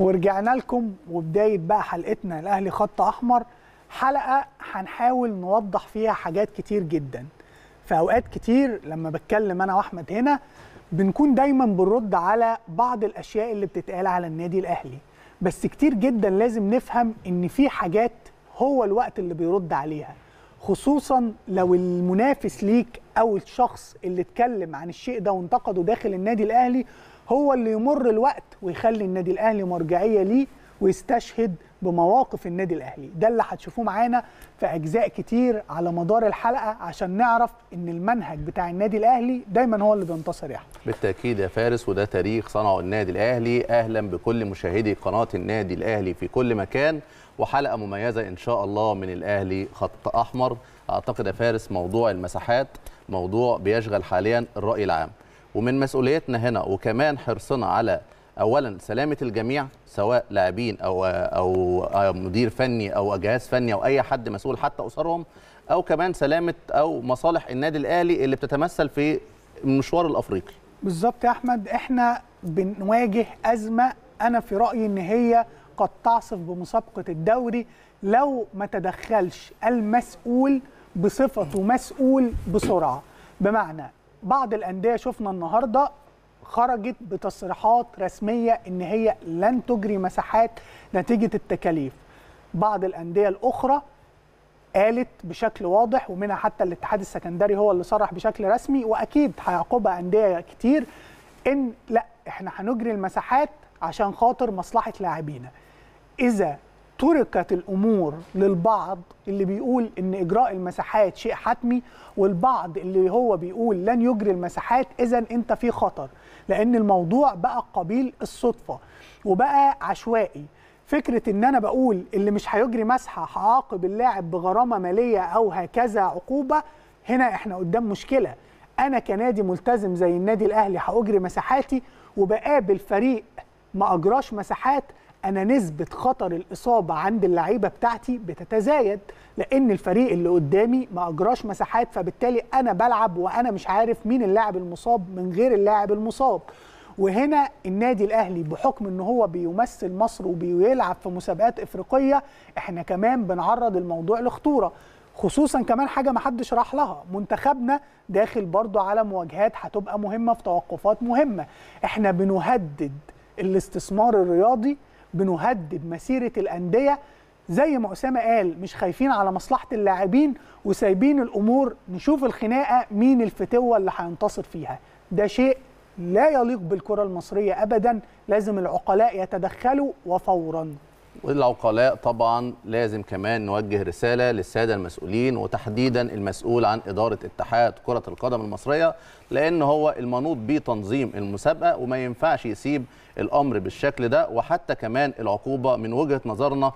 ورجعنا لكم وبدايه بقى حلقتنا الاهلي خط احمر حلقه هنحاول نوضح فيها حاجات كتير جدا في اوقات كتير لما بتكلم انا واحمد هنا بنكون دايما بنرد على بعض الاشياء اللي بتتقال على النادي الاهلي بس كتير جدا لازم نفهم ان في حاجات هو الوقت اللي بيرد عليها خصوصا لو المنافس ليك او الشخص اللي اتكلم عن الشيء ده وانتقده داخل النادي الاهلي هو اللي يمر الوقت ويخلي النادي الاهلي مرجعيه ليه ويستشهد بمواقف النادي الاهلي ده اللي هتشوفوه معانا في اجزاء كتير على مدار الحلقه عشان نعرف ان المنهج بتاع النادي الاهلي دايما هو اللي بينتصر يا يعني. احمد بالتاكيد يا فارس وده تاريخ صنعه النادي الاهلي اهلا بكل مشاهدي قناه النادي الاهلي في كل مكان وحلقه مميزه ان شاء الله من الاهلي خط احمر اعتقد يا فارس موضوع المساحات موضوع بيشغل حاليا الراي العام ومن مسؤوليتنا هنا وكمان حرصنا على اولا سلامه الجميع سواء لاعبين أو, او مدير فني او جهاز فني او اي حد مسؤول حتى اسرهم او كمان سلامه او مصالح النادي الاهلي اللي بتتمثل في المشوار الافريقي بالظبط يا احمد احنا بنواجه ازمه انا في رايي ان هي قد تعصف بمسابقه الدوري لو ما تدخلش المسؤول بصفته مسؤول بسرعه بمعنى بعض الانديه شفنا النهارده خرجت بتصريحات رسميه ان هي لن تجري مساحات نتيجه التكاليف بعض الانديه الاخرى قالت بشكل واضح ومنها حتى الاتحاد السكندري هو اللي صرح بشكل رسمي واكيد هيعقبها انديه كتير ان لا احنا هنجري المساحات عشان خاطر مصلحه لاعبينا اذا تركت الامور للبعض اللي بيقول ان اجراء المساحات شيء حتمي والبعض اللي هو بيقول لن يجري المساحات اذا انت في خطر لان الموضوع بقى قبيل الصدفه وبقى عشوائي فكره ان انا بقول اللي مش هيجري مسحه هعاقب اللاعب بغرامه ماليه او هكذا عقوبه هنا احنا قدام مشكله انا كنادي ملتزم زي النادي الاهلي هاجري مساحاتي وبقابل فريق ما اجراش مساحات انا نسبه خطر الاصابه عند اللعيبه بتاعتي بتتزايد لان الفريق اللي قدامي ما اجراش مساحات فبالتالي انا بلعب وانا مش عارف مين اللاعب المصاب من غير اللاعب المصاب وهنا النادي الاهلي بحكم ان هو بيمثل مصر وبيلعب في مسابقات افريقيه احنا كمان بنعرض الموضوع لخطوره خصوصا كمان حاجه ما حدش راح لها منتخبنا داخل برضه على مواجهات هتبقى مهمه في توقفات مهمه احنا بنهدد الاستثمار الرياضي بنهدد مسيره الانديه زي ما اسامه قال مش خايفين على مصلحه اللاعبين وسايبين الامور نشوف الخناقه مين الفتوه اللي هينتصر فيها ده شيء لا يليق بالكره المصريه ابدا لازم العقلاء يتدخلوا وفورا والعقلاء طبعا لازم كمان نوجه رساله للساده المسؤولين وتحديدا المسؤول عن اداره اتحاد كره القدم المصريه لان هو المنوط بيه تنظيم المسابقه وما ينفعش يسيب الامر بالشكل ده وحتى كمان العقوبه من وجهه نظرنا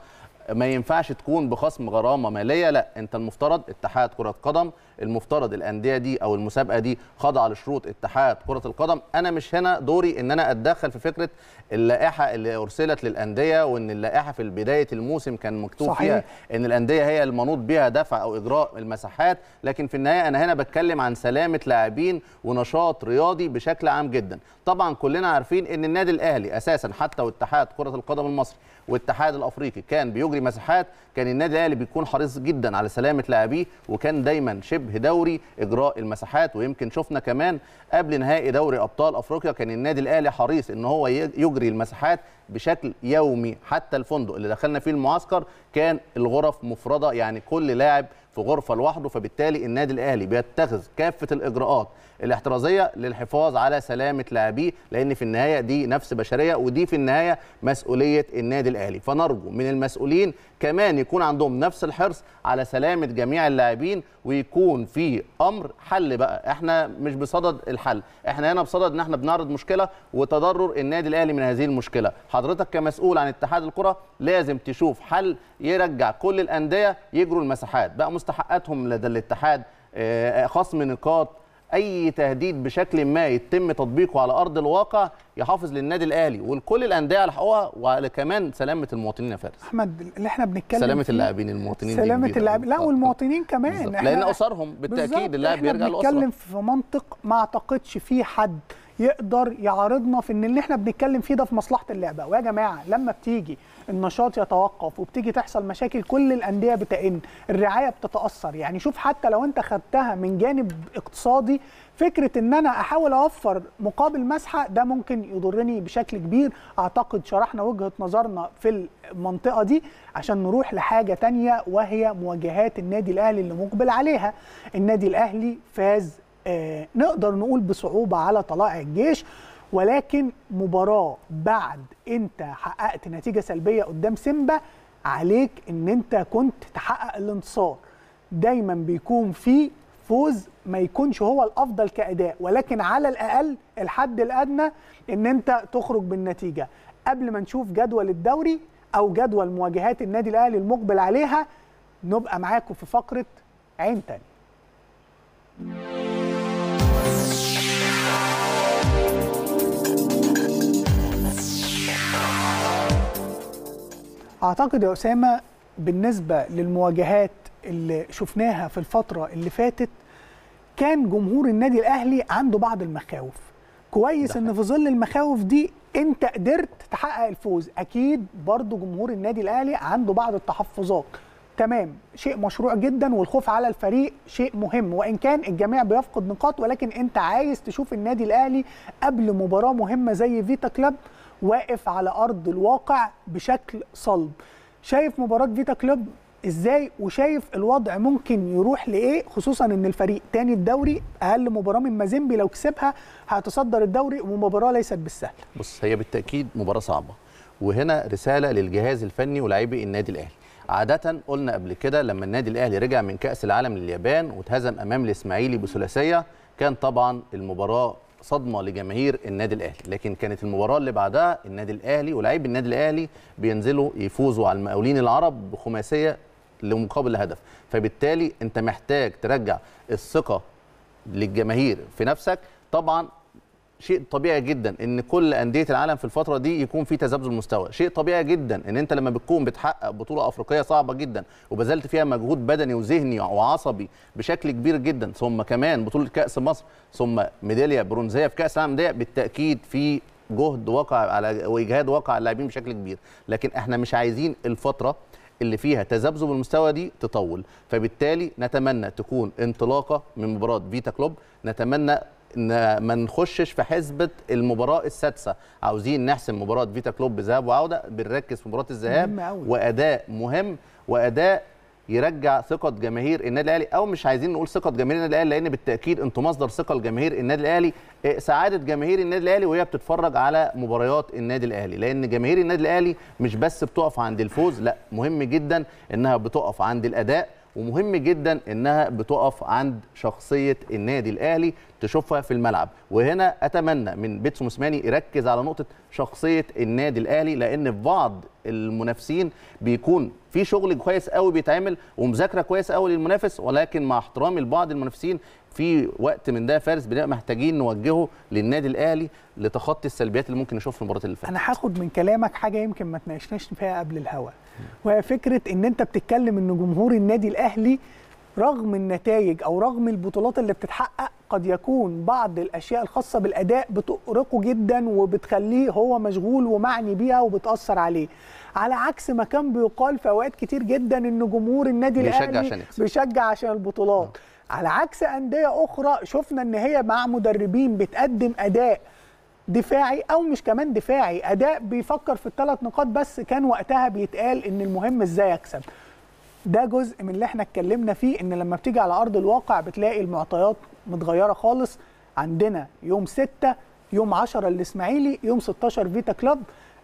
ما ينفعش تكون بخصم غرامه ماليه لا انت المفترض اتحاد كره قدم المفترض الانديه دي او المسابقه دي خاضعه لشروط اتحاد كره القدم انا مش هنا دوري ان انا اتدخل في فكره اللائحه اللي ارسلت للانديه وان اللائحه في بدايه الموسم كان مكتوب صحيح. فيها ان الانديه هي المنوط بها دفع او اجراء المساحات لكن في النهايه انا هنا بتكلم عن سلامه لاعبين ونشاط رياضي بشكل عام جدا طبعا كلنا عارفين ان النادي الاهلي اساسا حتى واتحاد كره القدم المصري والاتحاد الافريقي كان بيجري مساحات كان النادي الاهلي بيكون حريص جدا على سلامه لاعبيه وكان دايما شبه شبه دوري اجراء المساحات ويمكن شفنا كمان قبل نهائي دوري ابطال افريقيا كان النادي الاهلي حريص ان هو يجري المساحات بشكل يومي حتى الفندق اللي دخلنا فيه المعسكر كان الغرف مفرده يعني كل لاعب في غرفه لوحده فبالتالي النادي الاهلي بيتخذ كافه الاجراءات الاحترازيه للحفاظ على سلامه لاعبيه لان في النهايه دي نفس بشريه ودي في النهايه مسؤوليه النادي الاهلي فنرجو من المسؤولين كمان يكون عندهم نفس الحرص على سلامه جميع اللاعبين ويكون في امر حل بقى احنا مش بصدد الحل احنا هنا بصدد ان احنا بنعرض مشكله وتضرر النادي الاهلي من هذه المشكله حضرتك كمسؤول عن اتحاد الكره لازم تشوف حل يرجع كل الانديه يجروا المساحات بقى مستحقاتهم لدى الاتحاد آه، خصم نقاط اي تهديد بشكل ما يتم تطبيقه على ارض الواقع يحافظ للنادي الاهلي ولكل الانديه على حقوقها وعلى كمان سلامه المواطنين يا فارس احمد اللي احنا بنتكلم سلامه اللاعبين المواطنين سلامه اللاعبين لا والمواطنين كمان لان اسرهم بالتاكيد اللاعب بيرجع لاسره بنتكلم في منطق ما اعتقدش في حد يقدر يعارضنا في ان اللي احنا بنتكلم فيه ده في مصلحه اللعبه ويا جماعه لما بتيجي النشاط يتوقف وبتيجي تحصل مشاكل كل الانديه بتئن الرعايه بتتاثر يعني شوف حتى لو انت خدتها من جانب اقتصادي فكره ان انا احاول اوفر مقابل مسحه ده ممكن يضرني بشكل كبير اعتقد شرحنا وجهه نظرنا في المنطقه دي عشان نروح لحاجه تانية وهي مواجهات النادي الاهلي اللي مقبل عليها النادي الاهلي فاز آه، نقدر نقول بصعوبه على طلائع الجيش ولكن مباراه بعد انت حققت نتيجه سلبيه قدام سيمبا عليك ان انت كنت تحقق الانتصار دايما بيكون في فوز ما يكونش هو الافضل كاداء ولكن على الاقل الحد الادنى ان انت تخرج بالنتيجه قبل ما نشوف جدول الدوري او جدول مواجهات النادي الاهلي المقبل عليها نبقى معاكم في فقره عين تاني اعتقد يا اسامه بالنسبه للمواجهات اللي شفناها في الفتره اللي فاتت كان جمهور النادي الاهلي عنده بعض المخاوف كويس ان في ظل المخاوف دي انت قدرت تحقق الفوز اكيد برضو جمهور النادي الاهلي عنده بعض التحفظات تمام شيء مشروع جدا والخوف على الفريق شيء مهم وان كان الجميع بيفقد نقاط ولكن انت عايز تشوف النادي الاهلي قبل مباراه مهمه زي فيتا كلاب واقف على ارض الواقع بشكل صلب شايف مباراه فيتا كلوب ازاي وشايف الوضع ممكن يروح لايه خصوصا ان الفريق تاني الدوري اقل مباراه من مازيمبي لو كسبها هيتصدر الدوري ومباراه ليست بالسهل بص هي بالتاكيد مباراه صعبه وهنا رساله للجهاز الفني ولاعبي النادي الاهلي عادة قلنا قبل كده لما النادي الاهلي رجع من كأس العالم لليابان وتهزم امام الاسماعيلي بثلاثية كان طبعا المباراة صدمه لجماهير النادي الاهلي لكن كانت المباراه اللي بعدها النادي الاهلي ولاعيب النادي الاهلي بينزلوا يفوزوا على المقاولين العرب بخماسيه لمقابل هدف فبالتالي انت محتاج ترجع الثقه للجماهير في نفسك طبعا شيء طبيعي جدا ان كل انديه العالم في الفتره دي يكون في تذبذب مستوى شيء طبيعي جدا ان انت لما بتكون بتحقق بطوله افريقيه صعبه جدا وبذلت فيها مجهود بدني وذهني وعصبي بشكل كبير جدا ثم كمان بطوله كاس مصر ثم ميداليه برونزيه في كاس العالم ده بالتاكيد في جهد واقع على واجهاد واقع اللاعبين بشكل كبير لكن احنا مش عايزين الفتره اللي فيها تذبذب المستوى دي تطول فبالتالي نتمنى تكون انطلاقه من مباراه فيتا كلوب نتمنى ما نخشش في حسبه المباراه السادسه عاوزين نحسم مباراه فيتا كلوب ذهاب وعوده بنركز في مباراه الذهاب واداء مهم واداء يرجع ثقه جماهير النادي الاهلي او مش عايزين نقول ثقه جماهير النادي الاهلي لان بالتاكيد انتوا مصدر ثقه لجماهير النادي الاهلي إيه، سعاده جماهير النادي الاهلي وهي بتتفرج على مباريات النادي الاهلي لان جماهير النادي الاهلي مش بس بتقف عند الفوز لا مهم جدا انها بتقف عند الاداء ومهم جدا انها بتقف عند شخصيه النادي الاهلي تشوفها في الملعب وهنا اتمنى من بيتسو موسيماني يركز على نقطه شخصيه النادي الاهلي لان في بعض المنافسين بيكون في شغل كويس قوي بيتعمل ومذاكره كويسه قوي للمنافس ولكن مع احترامي لبعض المنافسين في وقت من ده فارس بنبقى محتاجين نوجهه للنادي الاهلي لتخطي السلبيات اللي ممكن نشوفها في المباراه اللي فاتت. انا هاخد من كلامك حاجه يمكن ما تناقشناش فيها قبل الهوا وهي فكره ان انت بتتكلم ان جمهور النادي الاهلي رغم النتائج او رغم البطولات اللي بتتحقق قد يكون بعض الاشياء الخاصه بالاداء بتقرقه جدا وبتخليه هو مشغول ومعني بيها وبتاثر عليه على عكس ما كان بيقال في اوقات كتير جدا ان جمهور النادي الاهلي عشان بيشجع عشان البطولات آه. على عكس انديه اخرى شفنا ان هي مع مدربين بتقدم اداء دفاعي او مش كمان دفاعي اداء بيفكر في الثلاث نقاط بس كان وقتها بيتقال ان المهم ازاي اكسب ده جزء من اللي احنا اتكلمنا فيه ان لما بتيجي على ارض الواقع بتلاقي المعطيات متغيره خالص عندنا يوم 6 يوم 10 الاسماعيلي يوم 16 فيتا كلوب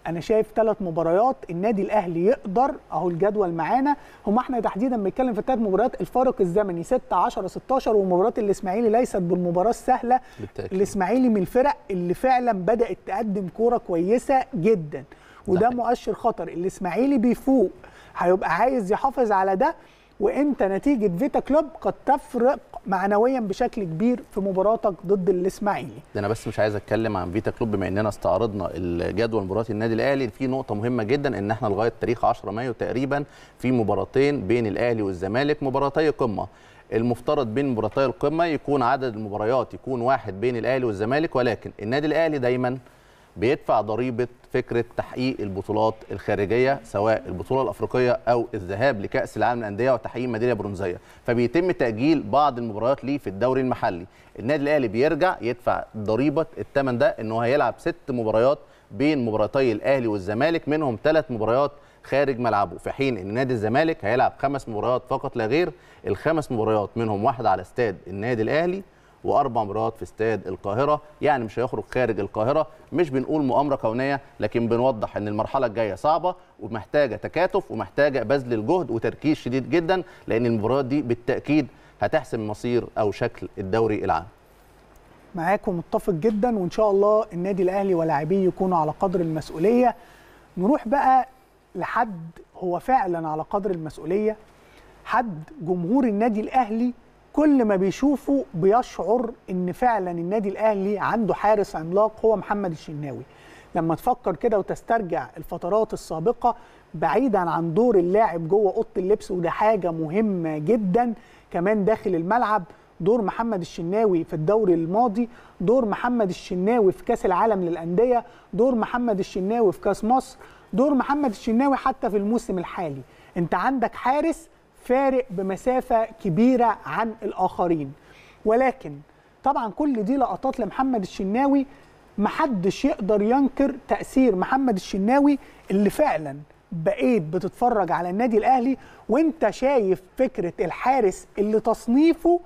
انا شايف ثلاث مباريات النادي الاهلي يقدر اهو الجدول معانا هم احنا تحديدا بنتكلم في ثلاث مباريات الفارق الزمني 6 10 16 ومباراه الاسماعيلي ليست بالمباراه السهله بالتأكيد. الاسماعيلي من الفرق اللي فعلا بدات تقدم كوره كويسه جدا وده مؤشر خطر الاسماعيلي بيفوق هيبقى عايز يحافظ على ده وانت نتيجه فيتا كلوب قد تفرق معنويا بشكل كبير في مباراتك ضد الاسماعيلي ده انا بس مش عايز اتكلم عن فيتا كلوب بما اننا استعرضنا الجدول مباراه النادي الاهلي في نقطه مهمه جدا ان احنا لغايه تاريخ 10 مايو تقريبا في مباراتين بين الاهلي والزمالك مباراتي قمه المفترض بين مباراتي القمه يكون عدد المباريات يكون واحد بين الاهلي والزمالك ولكن النادي الاهلي دايما بيدفع ضريبه فكره تحقيق البطولات الخارجيه سواء البطوله الافريقيه او الذهاب لكاس العالم للانديه وتحقيق ميداليه برونزيه فبيتم تاجيل بعض المباريات ليه في الدوري المحلي النادي الاهلي بيرجع يدفع ضريبه الثمن ده انه هيلعب ست مباريات بين مباراتي الاهلي والزمالك منهم ثلاث مباريات خارج ملعبه في حين ان نادي الزمالك هيلعب خمس مباريات فقط لا غير الخمس مباريات منهم واحده على استاد النادي الاهلي واربع مرات في استاد القاهره يعني مش هيخرج خارج القاهره مش بنقول مؤامره كونيه لكن بنوضح ان المرحله الجايه صعبه ومحتاجه تكاتف ومحتاجه بذل الجهد وتركيز شديد جدا لان المباريات دي بالتاكيد هتحسم مصير او شكل الدوري العام معاك ومتفق جدا وان شاء الله النادي الاهلي ولاعبيه يكونوا على قدر المسؤوليه نروح بقى لحد هو فعلا على قدر المسؤوليه حد جمهور النادي الاهلي كل ما بيشوفه بيشعر ان فعلا النادي الاهلي عنده حارس عملاق هو محمد الشناوي لما تفكر كده وتسترجع الفترات السابقه بعيدا عن دور اللاعب جوه اوضه اللبس وده حاجه مهمه جدا كمان داخل الملعب دور محمد الشناوي في الدوري الماضي دور محمد الشناوي في كاس العالم للانديه دور محمد الشناوي في كاس مصر دور محمد الشناوي حتى في الموسم الحالي انت عندك حارس فارق بمسافه كبيره عن الاخرين ولكن طبعا كل دي لقطات لمحمد الشناوي محدش يقدر ينكر تاثير محمد الشناوي اللي فعلا بقيت بتتفرج على النادي الاهلي وانت شايف فكره الحارس اللي تصنيفه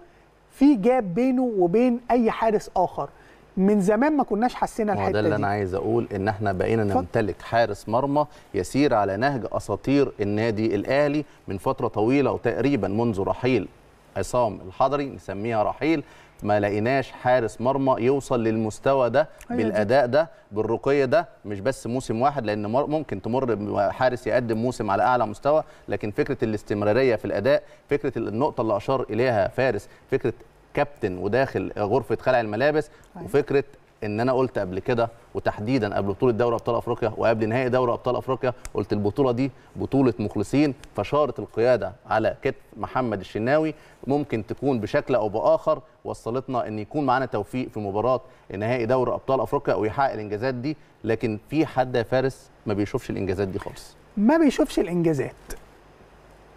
في جاب بينه وبين اي حارس اخر من زمان ما كناش حسينا الحته دي ده اللي انا عايز اقول ان احنا بقينا نمتلك حارس مرمى يسير على نهج اساطير النادي الاهلي من فتره طويله وتقريبا منذ رحيل عصام الحضري نسميها رحيل ما لقيناش حارس مرمى يوصل للمستوى ده أيوة بالاداء ده بالرقيه ده مش بس موسم واحد لان ممكن تمر حارس يقدم موسم على اعلى مستوى لكن فكره الاستمراريه في الاداء فكره النقطه اللي اشار اليها فارس فكره كابتن وداخل غرفه خلع الملابس أيوة. وفكره ان انا قلت قبل كده وتحديدا قبل بطوله دوري ابطال افريقيا وقبل نهائي دوري ابطال افريقيا قلت البطوله دي بطوله مخلصين فشارة القياده على كتف محمد الشناوي ممكن تكون بشكل او باخر وصلتنا ان يكون معانا توفيق في مباراه نهائي دوري ابطال افريقيا ويحقق الانجازات دي لكن في حد يا فارس ما بيشوفش الانجازات دي خالص ما بيشوفش الانجازات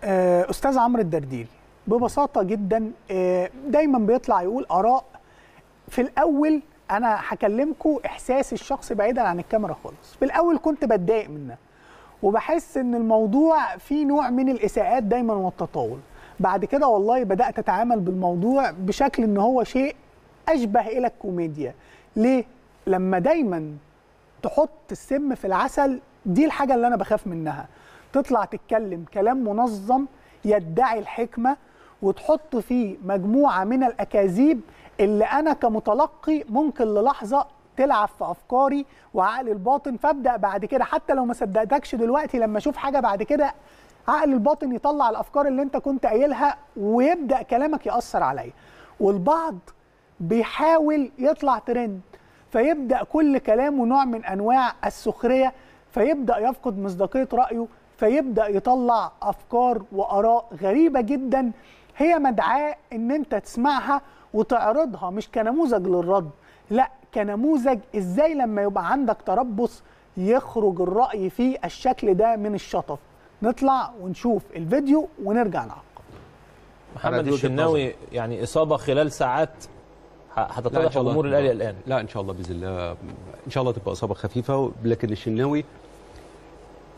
آه، استاذ عمرو الدرديل ببساطه جدا آه، دايما بيطلع يقول اراء في الاول انا هكلمكم احساس الشخص بعيدا عن الكاميرا خالص في الاول كنت بتضايق منها وبحس ان الموضوع فيه نوع من الاساءات دايما والتطاول بعد كده والله بدات اتعامل بالموضوع بشكل ان هو شيء اشبه الى الكوميديا ليه لما دايما تحط السم في العسل دي الحاجه اللي انا بخاف منها تطلع تتكلم كلام منظم يدعي الحكمه وتحط فيه مجموعه من الاكاذيب اللي انا كمتلقي ممكن للحظه تلعب في افكاري وعقل الباطن فابدا بعد كده حتى لو ما صدقتكش دلوقتي لما اشوف حاجه بعد كده عقل الباطن يطلع الافكار اللي انت كنت قايلها ويبدا كلامك ياثر عليا والبعض بيحاول يطلع ترند فيبدا كل كلامه نوع من انواع السخريه فيبدا يفقد مصداقيه رايه فيبدا يطلع افكار واراء غريبه جدا هي مدعاه ان انت تسمعها وتعرضها مش كنموذج للرد لا كنموذج ازاي لما يبقى عندك تربص يخرج الراي فيه الشكل ده من الشطف نطلع ونشوف الفيديو ونرجع نعقب محمد الشناوي يعني اصابه خلال ساعات هتتضح امور الاهلي الان لا ان شاء الله باذن الله ان شاء الله تبقى اصابه خفيفه لكن الشناوي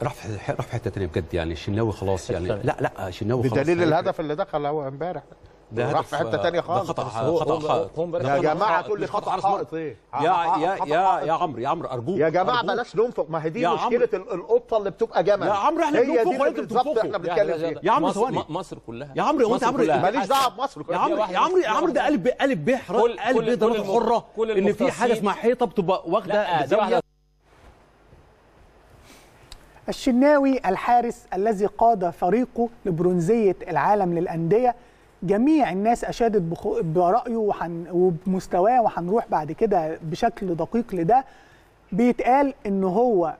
راح في راح في حته ثانيه بجد يعني الشناوي خلاص يعني لا لا الشناوي خلاص بدليل الهدف اللي دخل هو امبارح ده راح في حته ثانيه خالص خطا خطا حائط يا جماعه كل خطا على ايه يا يا يا يا عمرو يا عمرو ارجوك يا جماعه بلاش ننفق ما هي دي مشكله القطه اللي بتبقى جمل يا عمرو احنا بننفق وانت بتنفق احنا بنتكلم فيها يا عمرو ثواني مصر كلها يا عمرو انت عمرو ماليش دعوه بمصر كلها يا عمرو يا عمرو يا عمرو ده قلب قلب بيه قلب بيه حره ان في حاجه اسمها حيطه بتبقى واخده آه، زاويه الشناوي الحارس الذي قاد فريقه لبرونزية العالم للأندية جميع الناس أشادت برأيه وبمستواه وهنروح بعد كده بشكل دقيق لده بيتقال إن هو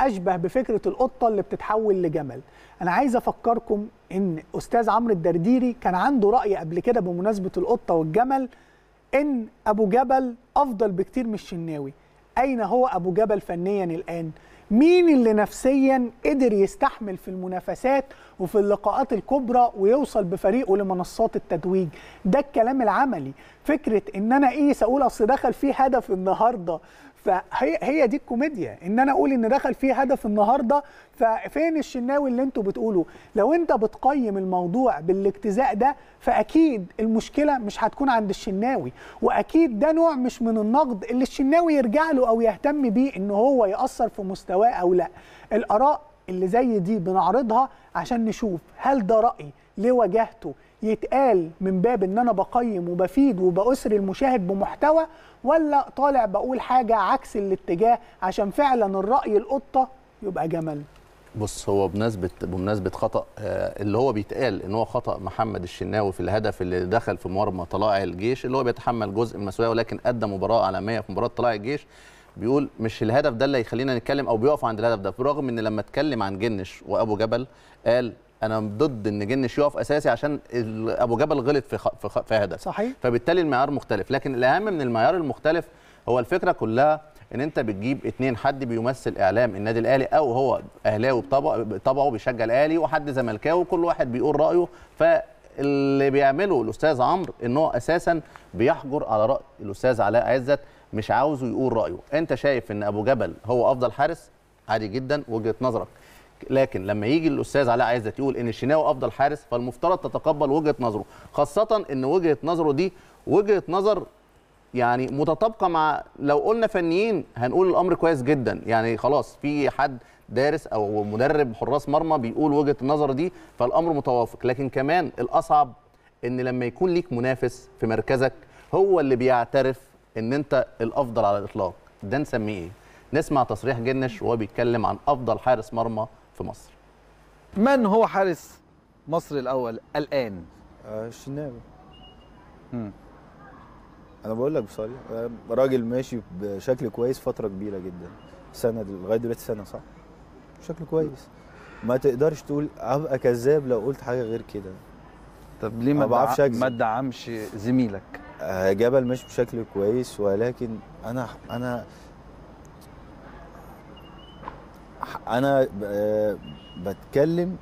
أشبه بفكرة القطة اللي بتتحول لجمل أنا عايز أفكركم إن أستاذ عمرو الدرديري كان عنده رأي قبل كده بمناسبة القطة والجمل إن أبو جبل أفضل بكتير من الشناوي أين هو أبو جبل فنيا الآن؟ مين اللي نفسيا قدر يستحمل في المنافسات وفي اللقاءات الكبرى ويوصل بفريقه لمنصات التتويج ده الكلام العملي فكره ان انا ايه اقول اصل دخل فيه هدف النهارده فهي هي دي الكوميديا ان انا اقول ان دخل فيه هدف النهارده ففين الشناوي اللي انتوا بتقولوا لو انت بتقيم الموضوع بالاجتزاء ده فاكيد المشكله مش هتكون عند الشناوي واكيد ده نوع مش من النقد اللي الشناوي يرجع له او يهتم بيه ان هو ياثر في مستواه او لا الاراء اللي زي دي بنعرضها عشان نشوف هل ده راي ليه يتقال من باب ان انا بقيم وبفيد وبأسري المشاهد بمحتوى ولا طالع بقول حاجه عكس الاتجاه عشان فعلا الراي القطه يبقى جمل بص هو بمناسبه بمناسبه خطا آه، اللي هو بيتقال ان هو خطا محمد الشناوي في الهدف اللي دخل في مرمى طلاع الجيش اللي هو بيتحمل جزء من المسؤوليه ولكن ادى مباراه عالميه في مباراه طلاع الجيش بيقول مش الهدف ده اللي يخلينا نتكلم او بيقف عند الهدف ده برغم ان لما اتكلم عن جنش وابو جبل قال انا ضد ان جنش يقف اساسي عشان ابو جبل غلط في خ... في هدف صحيح فبالتالي المعيار مختلف لكن الاهم من المعيار المختلف هو الفكره كلها ان انت بتجيب اثنين حد بيمثل اعلام النادي الاهلي او هو اهلاوي بطبعه بيشجع الاهلي وحد زملكاوي وكل واحد بيقول رايه ف اللي بيعمله الاستاذ عمرو ان هو اساسا بيحجر على راي الاستاذ علاء عزت مش عاوزه يقول رايه انت شايف ان ابو جبل هو افضل حارس عادي جدا وجهه نظرك لكن لما يجي الاستاذ علاء عزت يقول ان الشناوي افضل حارس فالمفترض تتقبل وجهه نظره خاصه ان وجهه نظره دي وجهه نظر يعني متطابقه مع لو قلنا فنيين هنقول الامر كويس جدا يعني خلاص في حد دارس او مدرب حراس مرمى بيقول وجهه النظر دي فالامر متوافق لكن كمان الاصعب ان لما يكون ليك منافس في مركزك هو اللي بيعترف ان انت الافضل على الاطلاق ده نسميه ايه نسمع تصريح جنش وهو بيتكلم عن افضل حارس مرمى في مصر من هو حارس مصر الاول الان آه الشناوي انا بقول لك بصريح آه، راجل ماشي بشكل كويس فتره كبيره جدا سنه لغايه دلوقتي سنه صح بشكل كويس ما تقدرش تقول ابقى كذاب لو قلت حاجه غير كده طب ليه ما بعرفش ما ادعمش زميلك آه جبل ماشي بشكل كويس ولكن انا انا انا آه، بتكلم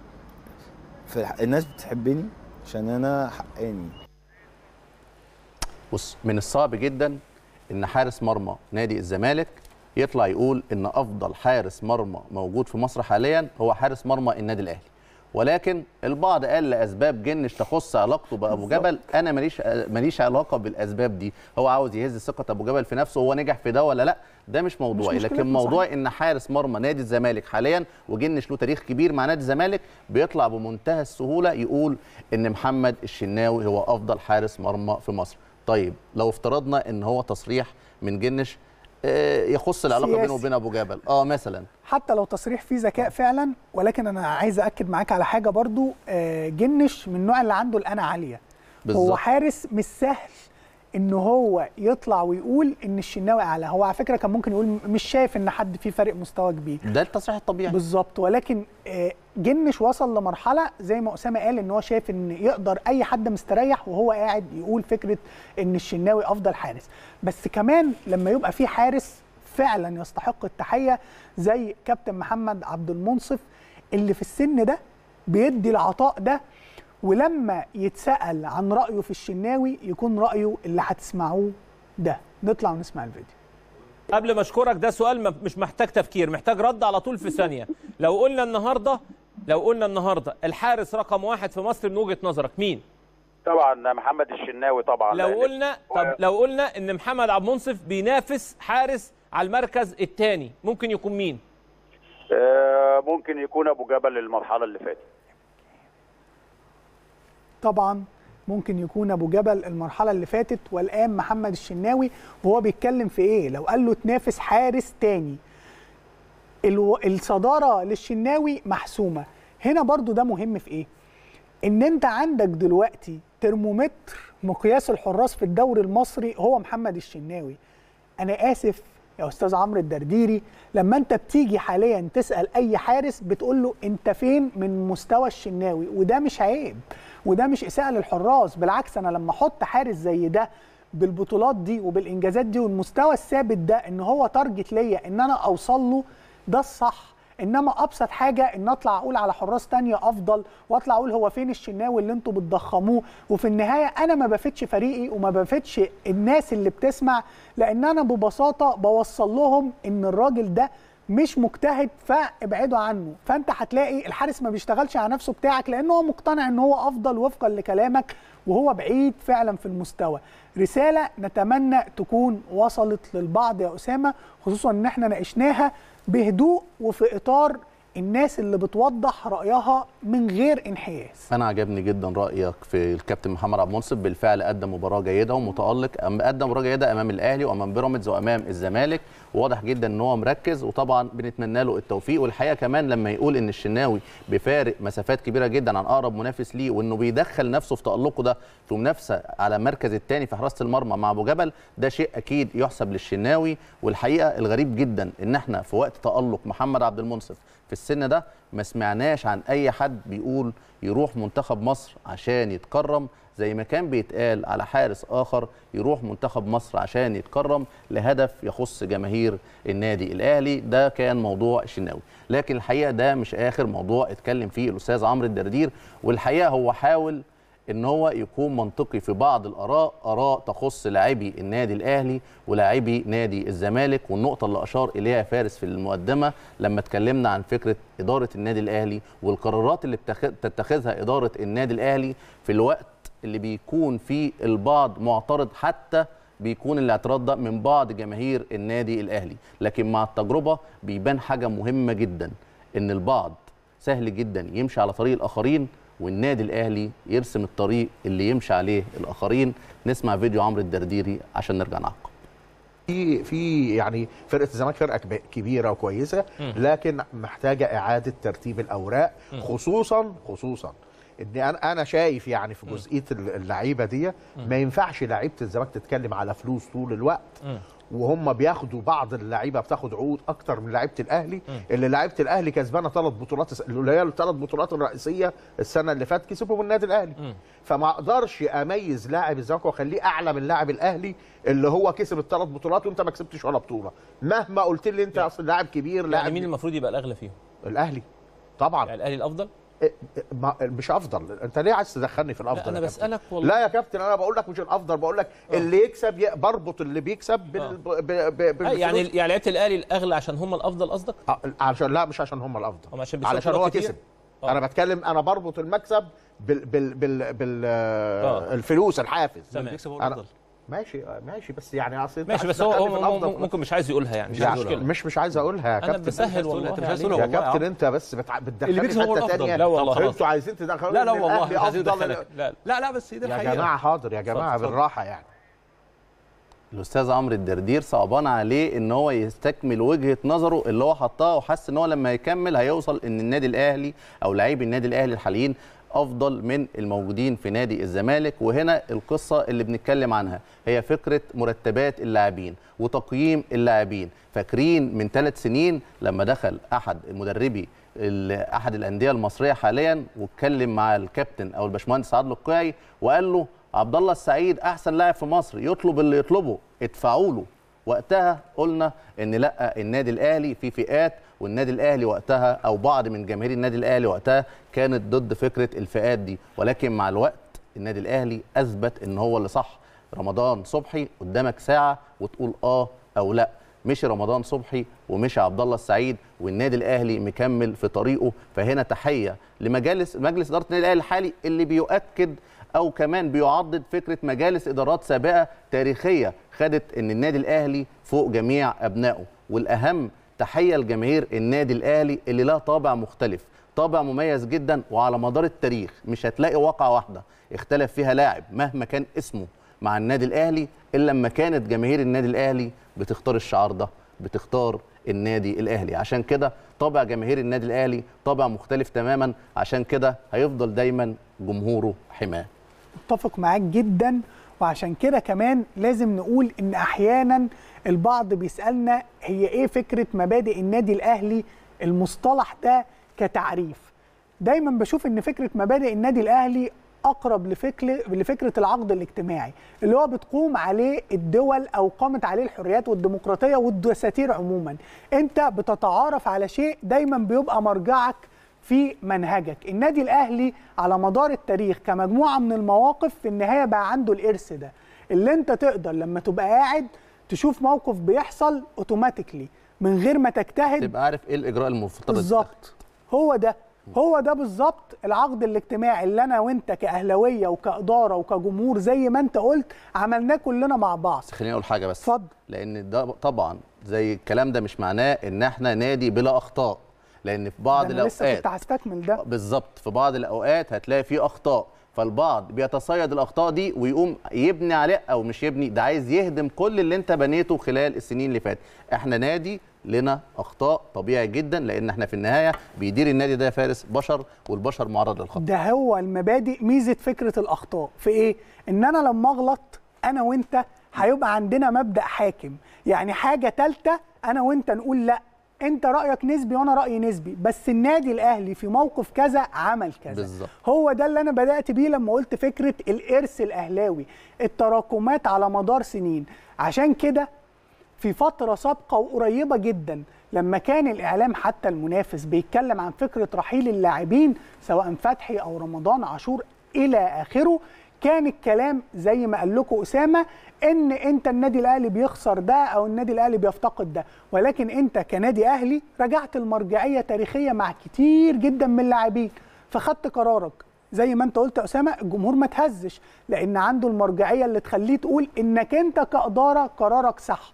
في الناس بتحبني عشان انا حقاني بص من الصعب جدا ان حارس مرمى نادي الزمالك يطلع يقول ان افضل حارس مرمى موجود في مصر حاليا هو حارس مرمى النادي الاهلي ولكن البعض قال لاسباب جنش تخص علاقته بابو جبل انا ماليش ماليش علاقه بالاسباب دي هو عاوز يهز ثقه ابو جبل في نفسه هو نجح في ده ولا لا ده مش موضوعي مش لكن موضوع صحيح. ان حارس مرمى نادي الزمالك حاليا وجنش له تاريخ كبير مع نادي الزمالك بيطلع بمنتهى السهوله يقول ان محمد الشناوي هو افضل حارس مرمى في مصر طيب لو افترضنا ان هو تصريح من جنش آه، يخص العلاقه بينه وبين ابو جبل اه مثلا حتى لو تصريح فيه ذكاء فعلا ولكن انا عايز اكد معاك على حاجه برضو آه، جنش من النوع اللي عنده الانا عاليه بالزبط. هو حارس مش سهل ان هو يطلع ويقول ان الشناوي اعلى هو على فكره كان ممكن يقول مش شايف ان حد في فرق مستوى كبير ده التصريح الطبيعي بالظبط ولكن آه، جنش وصل لمرحله زي ما اسامه قال ان هو شايف ان يقدر اي حد مستريح وهو قاعد يقول فكره ان الشناوي افضل حارس بس كمان لما يبقى في حارس فعلا يستحق التحيه زي كابتن محمد عبد المنصف اللي في السن ده بيدي العطاء ده ولما يتسال عن رايه في الشناوي يكون رايه اللي هتسمعوه ده نطلع ونسمع الفيديو قبل ما اشكرك ده سؤال مش محتاج تفكير محتاج رد على طول في ثانيه لو قلنا النهارده لو قلنا النهارده الحارس رقم واحد في مصر من وجهه نظرك مين طبعا محمد الشناوي طبعا لو قلنا طب لو قلنا ان محمد عبد المنصف بينافس حارس على المركز الثاني ممكن يكون مين آه، ممكن يكون ابو جبل المرحله اللي فاتت طبعا ممكن يكون ابو جبل المرحله اللي فاتت والان محمد الشناوي وهو بيتكلم في ايه لو قال له تنافس حارس تاني الصداره للشناوي محسومه هنا برضو ده مهم في ايه ان انت عندك دلوقتي ترمومتر مقياس الحراس في الدوري المصري هو محمد الشناوي انا اسف يا استاذ عمرو الدرديري لما انت بتيجي حاليا تسال اي حارس بتقول له انت فين من مستوى الشناوي وده مش عيب وده مش اساءه للحراس بالعكس انا لما احط حارس زي ده بالبطولات دي وبالانجازات دي والمستوى الثابت ده ان هو تارجت ليا ان انا اوصل له ده الصح انما ابسط حاجه ان اطلع اقول على حراس تانية افضل واطلع اقول هو فين الشناوي اللي انتوا بتضخموه وفي النهايه انا ما بفيدش فريقي وما بفيدش الناس اللي بتسمع لان انا ببساطه بوصل لهم ان الراجل ده مش مجتهد فابعدوا عنه فانت هتلاقي الحارس ما بيشتغلش على نفسه بتاعك لانه هو مقتنع ان هو افضل وفقا لكلامك وهو بعيد فعلا في المستوى رساله نتمنى تكون وصلت للبعض يا اسامه خصوصا ان احنا ناقشناها بهدوء وفي اطار الناس اللي بتوضح رايها من غير انحياز انا عجبني جدا رايك في الكابتن محمد عبد المنصف بالفعل قدم مباراه جيده ومتالق قدم مباراه جيده امام الاهلي وامام بيراميدز وامام الزمالك واضح جدا ان هو مركز وطبعا بنتمنى له التوفيق والحقيقه كمان لما يقول ان الشناوي بفارق مسافات كبيره جدا عن اقرب منافس ليه وانه بيدخل نفسه في تالقه ده في منافسه على المركز الثاني في حراسه المرمى مع ابو جبل ده شيء اكيد يحسب للشناوي والحقيقه الغريب جدا ان احنا في وقت تالق محمد عبد المنصف في السن ده ما سمعناش عن اي حد بيقول يروح منتخب مصر عشان يتكرم زي ما كان بيتقال على حارس اخر يروح منتخب مصر عشان يتكرم لهدف يخص جماهير النادي الاهلي ده كان موضوع الشناوي لكن الحقيقه ده مش اخر موضوع اتكلم فيه الاستاذ عمرو الدردير والحقيقه هو حاول ان هو يكون منطقي في بعض الاراء اراء تخص لاعبي النادي الاهلي ولاعبي نادي الزمالك والنقطه اللي اشار اليها فارس في المقدمه لما اتكلمنا عن فكره اداره النادي الاهلي والقرارات اللي بتتخذها اداره النادي الاهلي في الوقت اللي بيكون فيه البعض معترض حتى بيكون الاعتراض ده من بعض جماهير النادي الاهلي لكن مع التجربه بيبان حاجه مهمه جدا ان البعض سهل جدا يمشي على طريق الاخرين والنادي الاهلي يرسم الطريق اللي يمشي عليه الاخرين نسمع فيديو عمرو الدرديري عشان نرجع نعقب في في يعني فرقه الزمالك فرقه كبيره وكويسه لكن محتاجه اعاده ترتيب الاوراق خصوصا خصوصا ان انا انا شايف يعني في جزئيه اللعيبه دي ما ينفعش لعيبه الزمالك تتكلم على فلوس طول الوقت وهم بياخدوا بعض اللعيبه بتاخد عقود اكتر من لعيبه الاهلي اللي لعيبه الاهلي كسبانه ثلاث بطولات اللي هي الثلاث بطولات الرئيسيه السنه اللي فاتت كسبهم النادي الاهلي فما اقدرش اميز لاعب الزمالك واخليه اعلى من لاعب الاهلي اللي هو كسب الثلاث بطولات وانت ما كسبتش ولا بطوله مهما قلت لي انت اصل لاعب كبير يعني لاعب يعني مين المفروض يبقى الاغلى فيهم الاهلي طبعا يعني الاهلي الافضل مش افضل انت ليه عايز تدخلني في الافضل لا انا بسالك والله لا يا كابتن انا بقول لك مش الافضل بقول لك آه. اللي يكسب بربط اللي بيكسب بال... آه. يعني يعني لعيبه الاهلي الاغلى عشان هم الافضل قصدك آه، عشان لا مش عشان هم الافضل عشان, عشان هو كسب انا بتكلم انا بربط المكسب بال بال بال, بال... الفلوس الحافز تمام بيكسب هو الافضل ماشي ماشي بس يعني اصل ماشي بس هو, ممكن مش عايز يقولها يعني مش يعني مش مش عايز اقولها يا كابتن انا بسهل والله انت مش عايز تقولها يا كابتن انت بس بتدخل في حته ثانيه لا والله انتوا عايزين تدخلوا لا لا والله تدخلوا لا لا بس دي الحقيقه يا جماعه حاضر يا جماعه بالراحه يعني الاستاذ عمرو الدردير صعبان عليه ان هو يستكمل وجهه نظره اللي هو حطها وحس ان هو لما يكمل هيوصل ان النادي الاهلي او لعيب النادي الاهلي الحاليين افضل من الموجودين في نادي الزمالك وهنا القصه اللي بنتكلم عنها هي فكره مرتبات اللاعبين وتقييم اللاعبين فاكرين من ثلاث سنين لما دخل احد مدربي احد الانديه المصريه حاليا واتكلم مع الكابتن او الباشمهندس عادل القيعي وقال له عبد الله السعيد احسن لاعب في مصر يطلب اللي يطلبه ادفعوا له وقتها قلنا ان لا النادي الاهلي في فئات والنادي الاهلي وقتها او بعض من جماهير النادي الاهلي وقتها كانت ضد فكره الفئات دي ولكن مع الوقت النادي الاهلي اثبت ان هو اللي صح رمضان صبحي قدامك ساعه وتقول اه او لا مشي رمضان صبحي ومشي عبد الله السعيد والنادي الاهلي مكمل في طريقه فهنا تحيه لمجالس مجلس اداره النادي الاهلي الحالي اللي بيؤكد او كمان بيعضد فكره مجالس ادارات سابقه تاريخيه خدت ان النادي الاهلي فوق جميع ابنائه والاهم تحيه لجماهير النادي الاهلي اللي لها طابع مختلف طابع مميز جدا وعلى مدار التاريخ مش هتلاقي واقعه واحده اختلف فيها لاعب مهما كان اسمه مع النادي الاهلي الا لما كانت جماهير النادي الاهلي بتختار الشعار ده بتختار النادي الاهلي عشان كده طابع جماهير النادي الاهلي طابع مختلف تماما عشان كده هيفضل دايما جمهوره حماه اتفق معاك جدا وعشان كده كمان لازم نقول ان احيانا البعض بيسالنا هي ايه فكره مبادئ النادي الاهلي المصطلح ده كتعريف دايما بشوف ان فكره مبادئ النادي الاهلي اقرب لفكره لفكره العقد الاجتماعي اللي هو بتقوم عليه الدول او قامت عليه الحريات والديمقراطيه والدساتير عموما انت بتتعارف على شيء دايما بيبقى مرجعك في منهجك النادي الاهلي على مدار التاريخ كمجموعه من المواقف في النهايه بقى عنده الارث ده اللي انت تقدر لما تبقى قاعد تشوف موقف بيحصل اوتوماتيكلي من غير ما تجتهد تبقى عارف ايه الاجراء المفترض بالظبط هو ده هو ده بالظبط العقد الاجتماعي اللي انا وانت كاهلاويه وكاداره وكجمهور زي ما انت قلت عملناه كلنا مع بعض خليني اقول حاجه بس اتفضل لان ده طبعا زي الكلام ده مش معناه ان احنا نادي بلا اخطاء لان في بعض أنا الاوقات لسه كنت هستكمل ده بالظبط في بعض الاوقات هتلاقي في اخطاء فالبعض بيتصيد الاخطاء دي ويقوم يبني عليها او مش يبني ده عايز يهدم كل اللي انت بنيته خلال السنين اللي فاتت احنا نادي لنا اخطاء طبيعي جدا لان احنا في النهايه بيدير النادي ده فارس بشر والبشر معرض للخطا ده هو المبادئ ميزه فكره الاخطاء في ايه ان انا لما اغلط انا وانت هيبقى عندنا مبدا حاكم يعني حاجه ثالثه انا وانت نقول لا انت رايك نسبي وانا رايي نسبي بس النادي الاهلي في موقف كذا عمل كذا بالزبط. هو ده اللي انا بدات بيه لما قلت فكره الارث الاهلاوي التراكمات على مدار سنين عشان كده في فتره سابقه وقريبه جدا لما كان الاعلام حتى المنافس بيتكلم عن فكره رحيل اللاعبين سواء فتحي او رمضان عاشور الى اخره كان الكلام زي ما قال لكم اسامه ان انت النادي الاهلي بيخسر ده او النادي الاهلي بيفتقد ده ولكن انت كنادي اهلي رجعت المرجعيه تاريخيه مع كتير جدا من اللاعبين فخدت قرارك زي ما انت قلت يا اسامه الجمهور ما تهزش لان عنده المرجعيه اللي تخليه تقول انك انت كاداره قرارك صح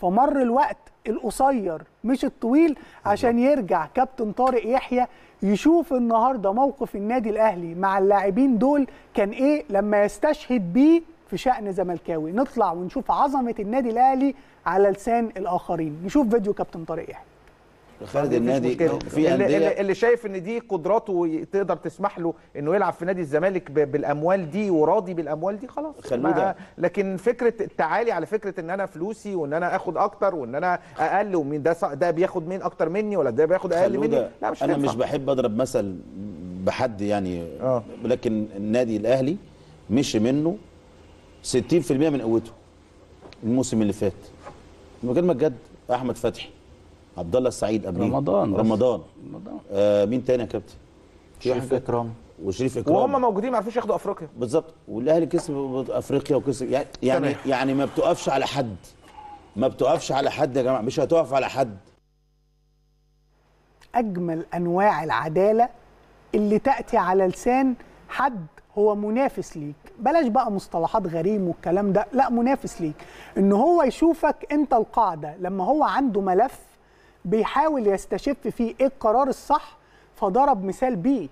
فمر الوقت القصير مش الطويل عشان يرجع كابتن طارق يحيى يشوف النهارده موقف النادي الاهلي مع اللاعبين دول كان ايه لما يستشهد بيه في شأن زملكاوي نطلع ونشوف عظمة النادي الأهلي على لسان الآخرين نشوف فيديو كابتن طارق يحيى خالد النادي في انديه اللي, اللي شايف ان دي قدراته تقدر تسمح له انه يلعب في نادي الزمالك بالاموال دي وراضي بالاموال دي خلاص خلوه لكن فكره التعالي على فكره ان انا فلوسي وان انا اخد اكتر وان انا اقل ومين ده ده بياخد مين اكتر مني ولا ده بياخد اقل مني لا مش انا مش بحب اضرب مثل بحد يعني آه. لكن النادي الاهلي مشي منه 60% من قوته الموسم اللي فات بكلمة بجد احمد فتحي عبد الله السعيد قبل رمضان رمضان رمضان آه مين تاني يا كابتن شريف اكرام وشريف اكرام وهم موجودين ما عرفوش ياخدوا افريقيا بالظبط والاهلي كسب افريقيا وكسب يعني يعني, يعني ما بتقفش على حد ما بتقفش على حد يا جماعه مش هتقف على حد اجمل انواع العداله اللي تاتي على لسان حد هو منافس ليك بلاش بقى مصطلحات غريم والكلام ده لا منافس ليك ان هو يشوفك انت القاعده لما هو عنده ملف بيحاول يستشف فيه ايه القرار الصح فضرب مثال بيك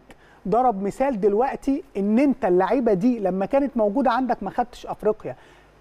ضرب مثال دلوقتي ان انت اللعيبه دي لما كانت موجوده عندك ما خدتش افريقيا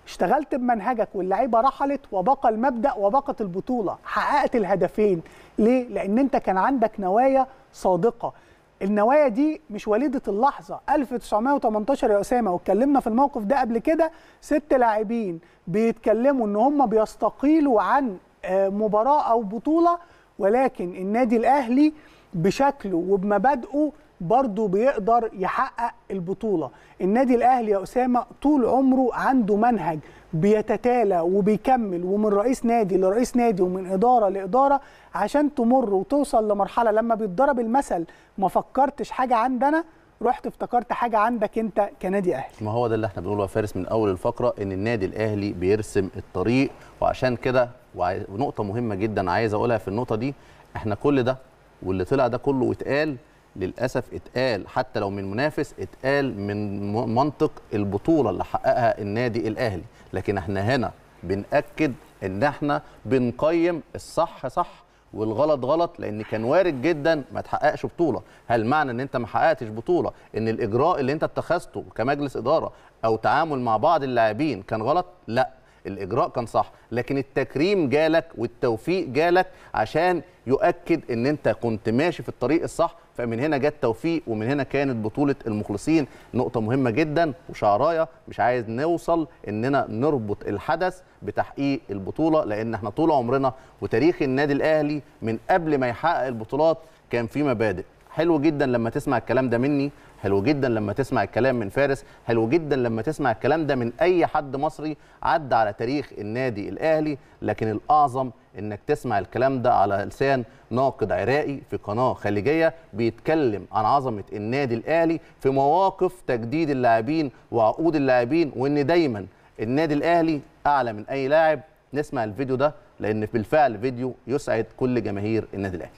اشتغلت بمنهجك واللعيبه رحلت وبقى المبدا وبقت البطوله حققت الهدفين ليه لان انت كان عندك نوايا صادقه النوايا دي مش وليده اللحظه 1918 يا اسامه واتكلمنا في الموقف ده قبل كده ست لاعبين بيتكلموا ان هم بيستقيلوا عن آه، مباراه او بطوله ولكن النادي الاهلي بشكله وبمبادئه برضه بيقدر يحقق البطوله النادي الاهلي يا اسامه طول عمره عنده منهج بيتتالى وبيكمل ومن رئيس نادي لرئيس نادي ومن اداره لاداره عشان تمر وتوصل لمرحله لما بيتضرب المثل ما فكرتش حاجه عندنا رحت افتكرت حاجه عندك انت كنادي اهلي ما هو ده اللي احنا بنقوله يا فارس من اول الفقره ان النادي الاهلي بيرسم الطريق وعشان كده ونقطه مهمه جدا عايز اقولها في النقطه دي احنا كل ده واللي طلع ده كله واتقال للاسف اتقال حتى لو من منافس اتقال من منطق البطوله اللي حققها النادي الاهلي لكن احنا هنا بناكد ان احنا بنقيم الصح صح والغلط غلط لان كان وارد جدا ما تحققش بطوله هل معنى ان انت ما حققتش بطوله ان الاجراء اللي انت اتخذته كمجلس اداره او تعامل مع بعض اللاعبين كان غلط لا الاجراء كان صح لكن التكريم جالك والتوفيق جالك عشان يؤكد ان انت كنت ماشي في الطريق الصح فمن هنا جت توفيق ومن هنا كانت بطوله المخلصين نقطه مهمه جدا وشعرايه مش عايز نوصل اننا نربط الحدث بتحقيق البطوله لان احنا طول عمرنا وتاريخ النادي الاهلي من قبل ما يحقق البطولات كان في مبادئ حلو جدا لما تسمع الكلام ده مني حلو جدا لما تسمع الكلام من فارس حلو جدا لما تسمع الكلام ده من اي حد مصري عدى على تاريخ النادي الاهلي لكن الاعظم انك تسمع الكلام ده على لسان ناقد عراقي في قناه خليجيه بيتكلم عن عظمه النادي الاهلي في مواقف تجديد اللاعبين وعقود اللاعبين وان دايما النادي الاهلي اعلى من اي لاعب نسمع الفيديو ده لان بالفعل فيديو يسعد كل جماهير النادي الاهلي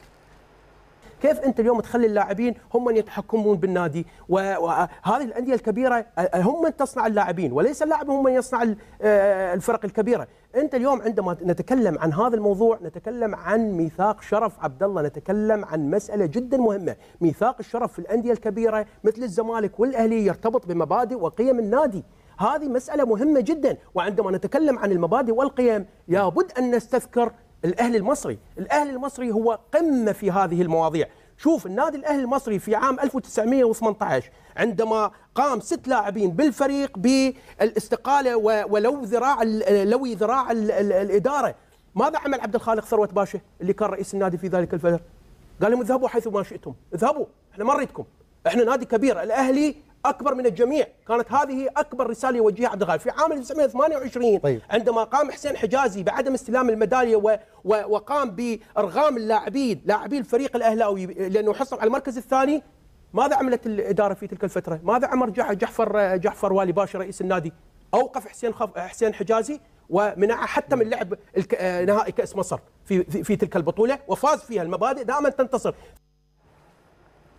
كيف انت اليوم تخلي اللاعبين هم من يتحكمون بالنادي وهذه الانديه الكبيره هم من تصنع اللاعبين وليس اللاعب هم من يصنع الفرق الكبيره انت اليوم عندما نتكلم عن هذا الموضوع نتكلم عن ميثاق شرف عبد الله نتكلم عن مساله جدا مهمه ميثاق الشرف في الانديه الكبيره مثل الزمالك والاهلي يرتبط بمبادئ وقيم النادي هذه مسألة مهمة جدا وعندما نتكلم عن المبادئ والقيم لابد أن نستذكر الاهلي المصري الاهلي المصري هو قمه في هذه المواضيع شوف النادي الاهلي المصري في عام 1918 عندما قام ست لاعبين بالفريق بالاستقاله ولو ذراع لوي ذراع الاداره ماذا عمل عبد الخالق ثروت باشا اللي كان رئيس النادي في ذلك الفتره قال لهم اذهبوا حيث ما شئتم اذهبوا احنا ما نريدكم احنا نادي كبير الاهلي اكبر من الجميع، كانت هذه اكبر رساله يوجهها عبد الغالب في عام 1928 طيب. عندما قام حسين حجازي بعدم استلام الميداليه و... و... وقام بارغام اللاعبين، لاعبي الفريق الاهلاوي لانه حصل على المركز الثاني ماذا عملت الاداره في تلك الفتره؟ ماذا عمر جعفر جعفر والي باشا رئيس النادي؟ اوقف حسين خف... حسين حجازي ومنعه حتى من لعب الك... نهائي كاس مصر في... في في تلك البطوله وفاز فيها المبادئ دائما تنتصر.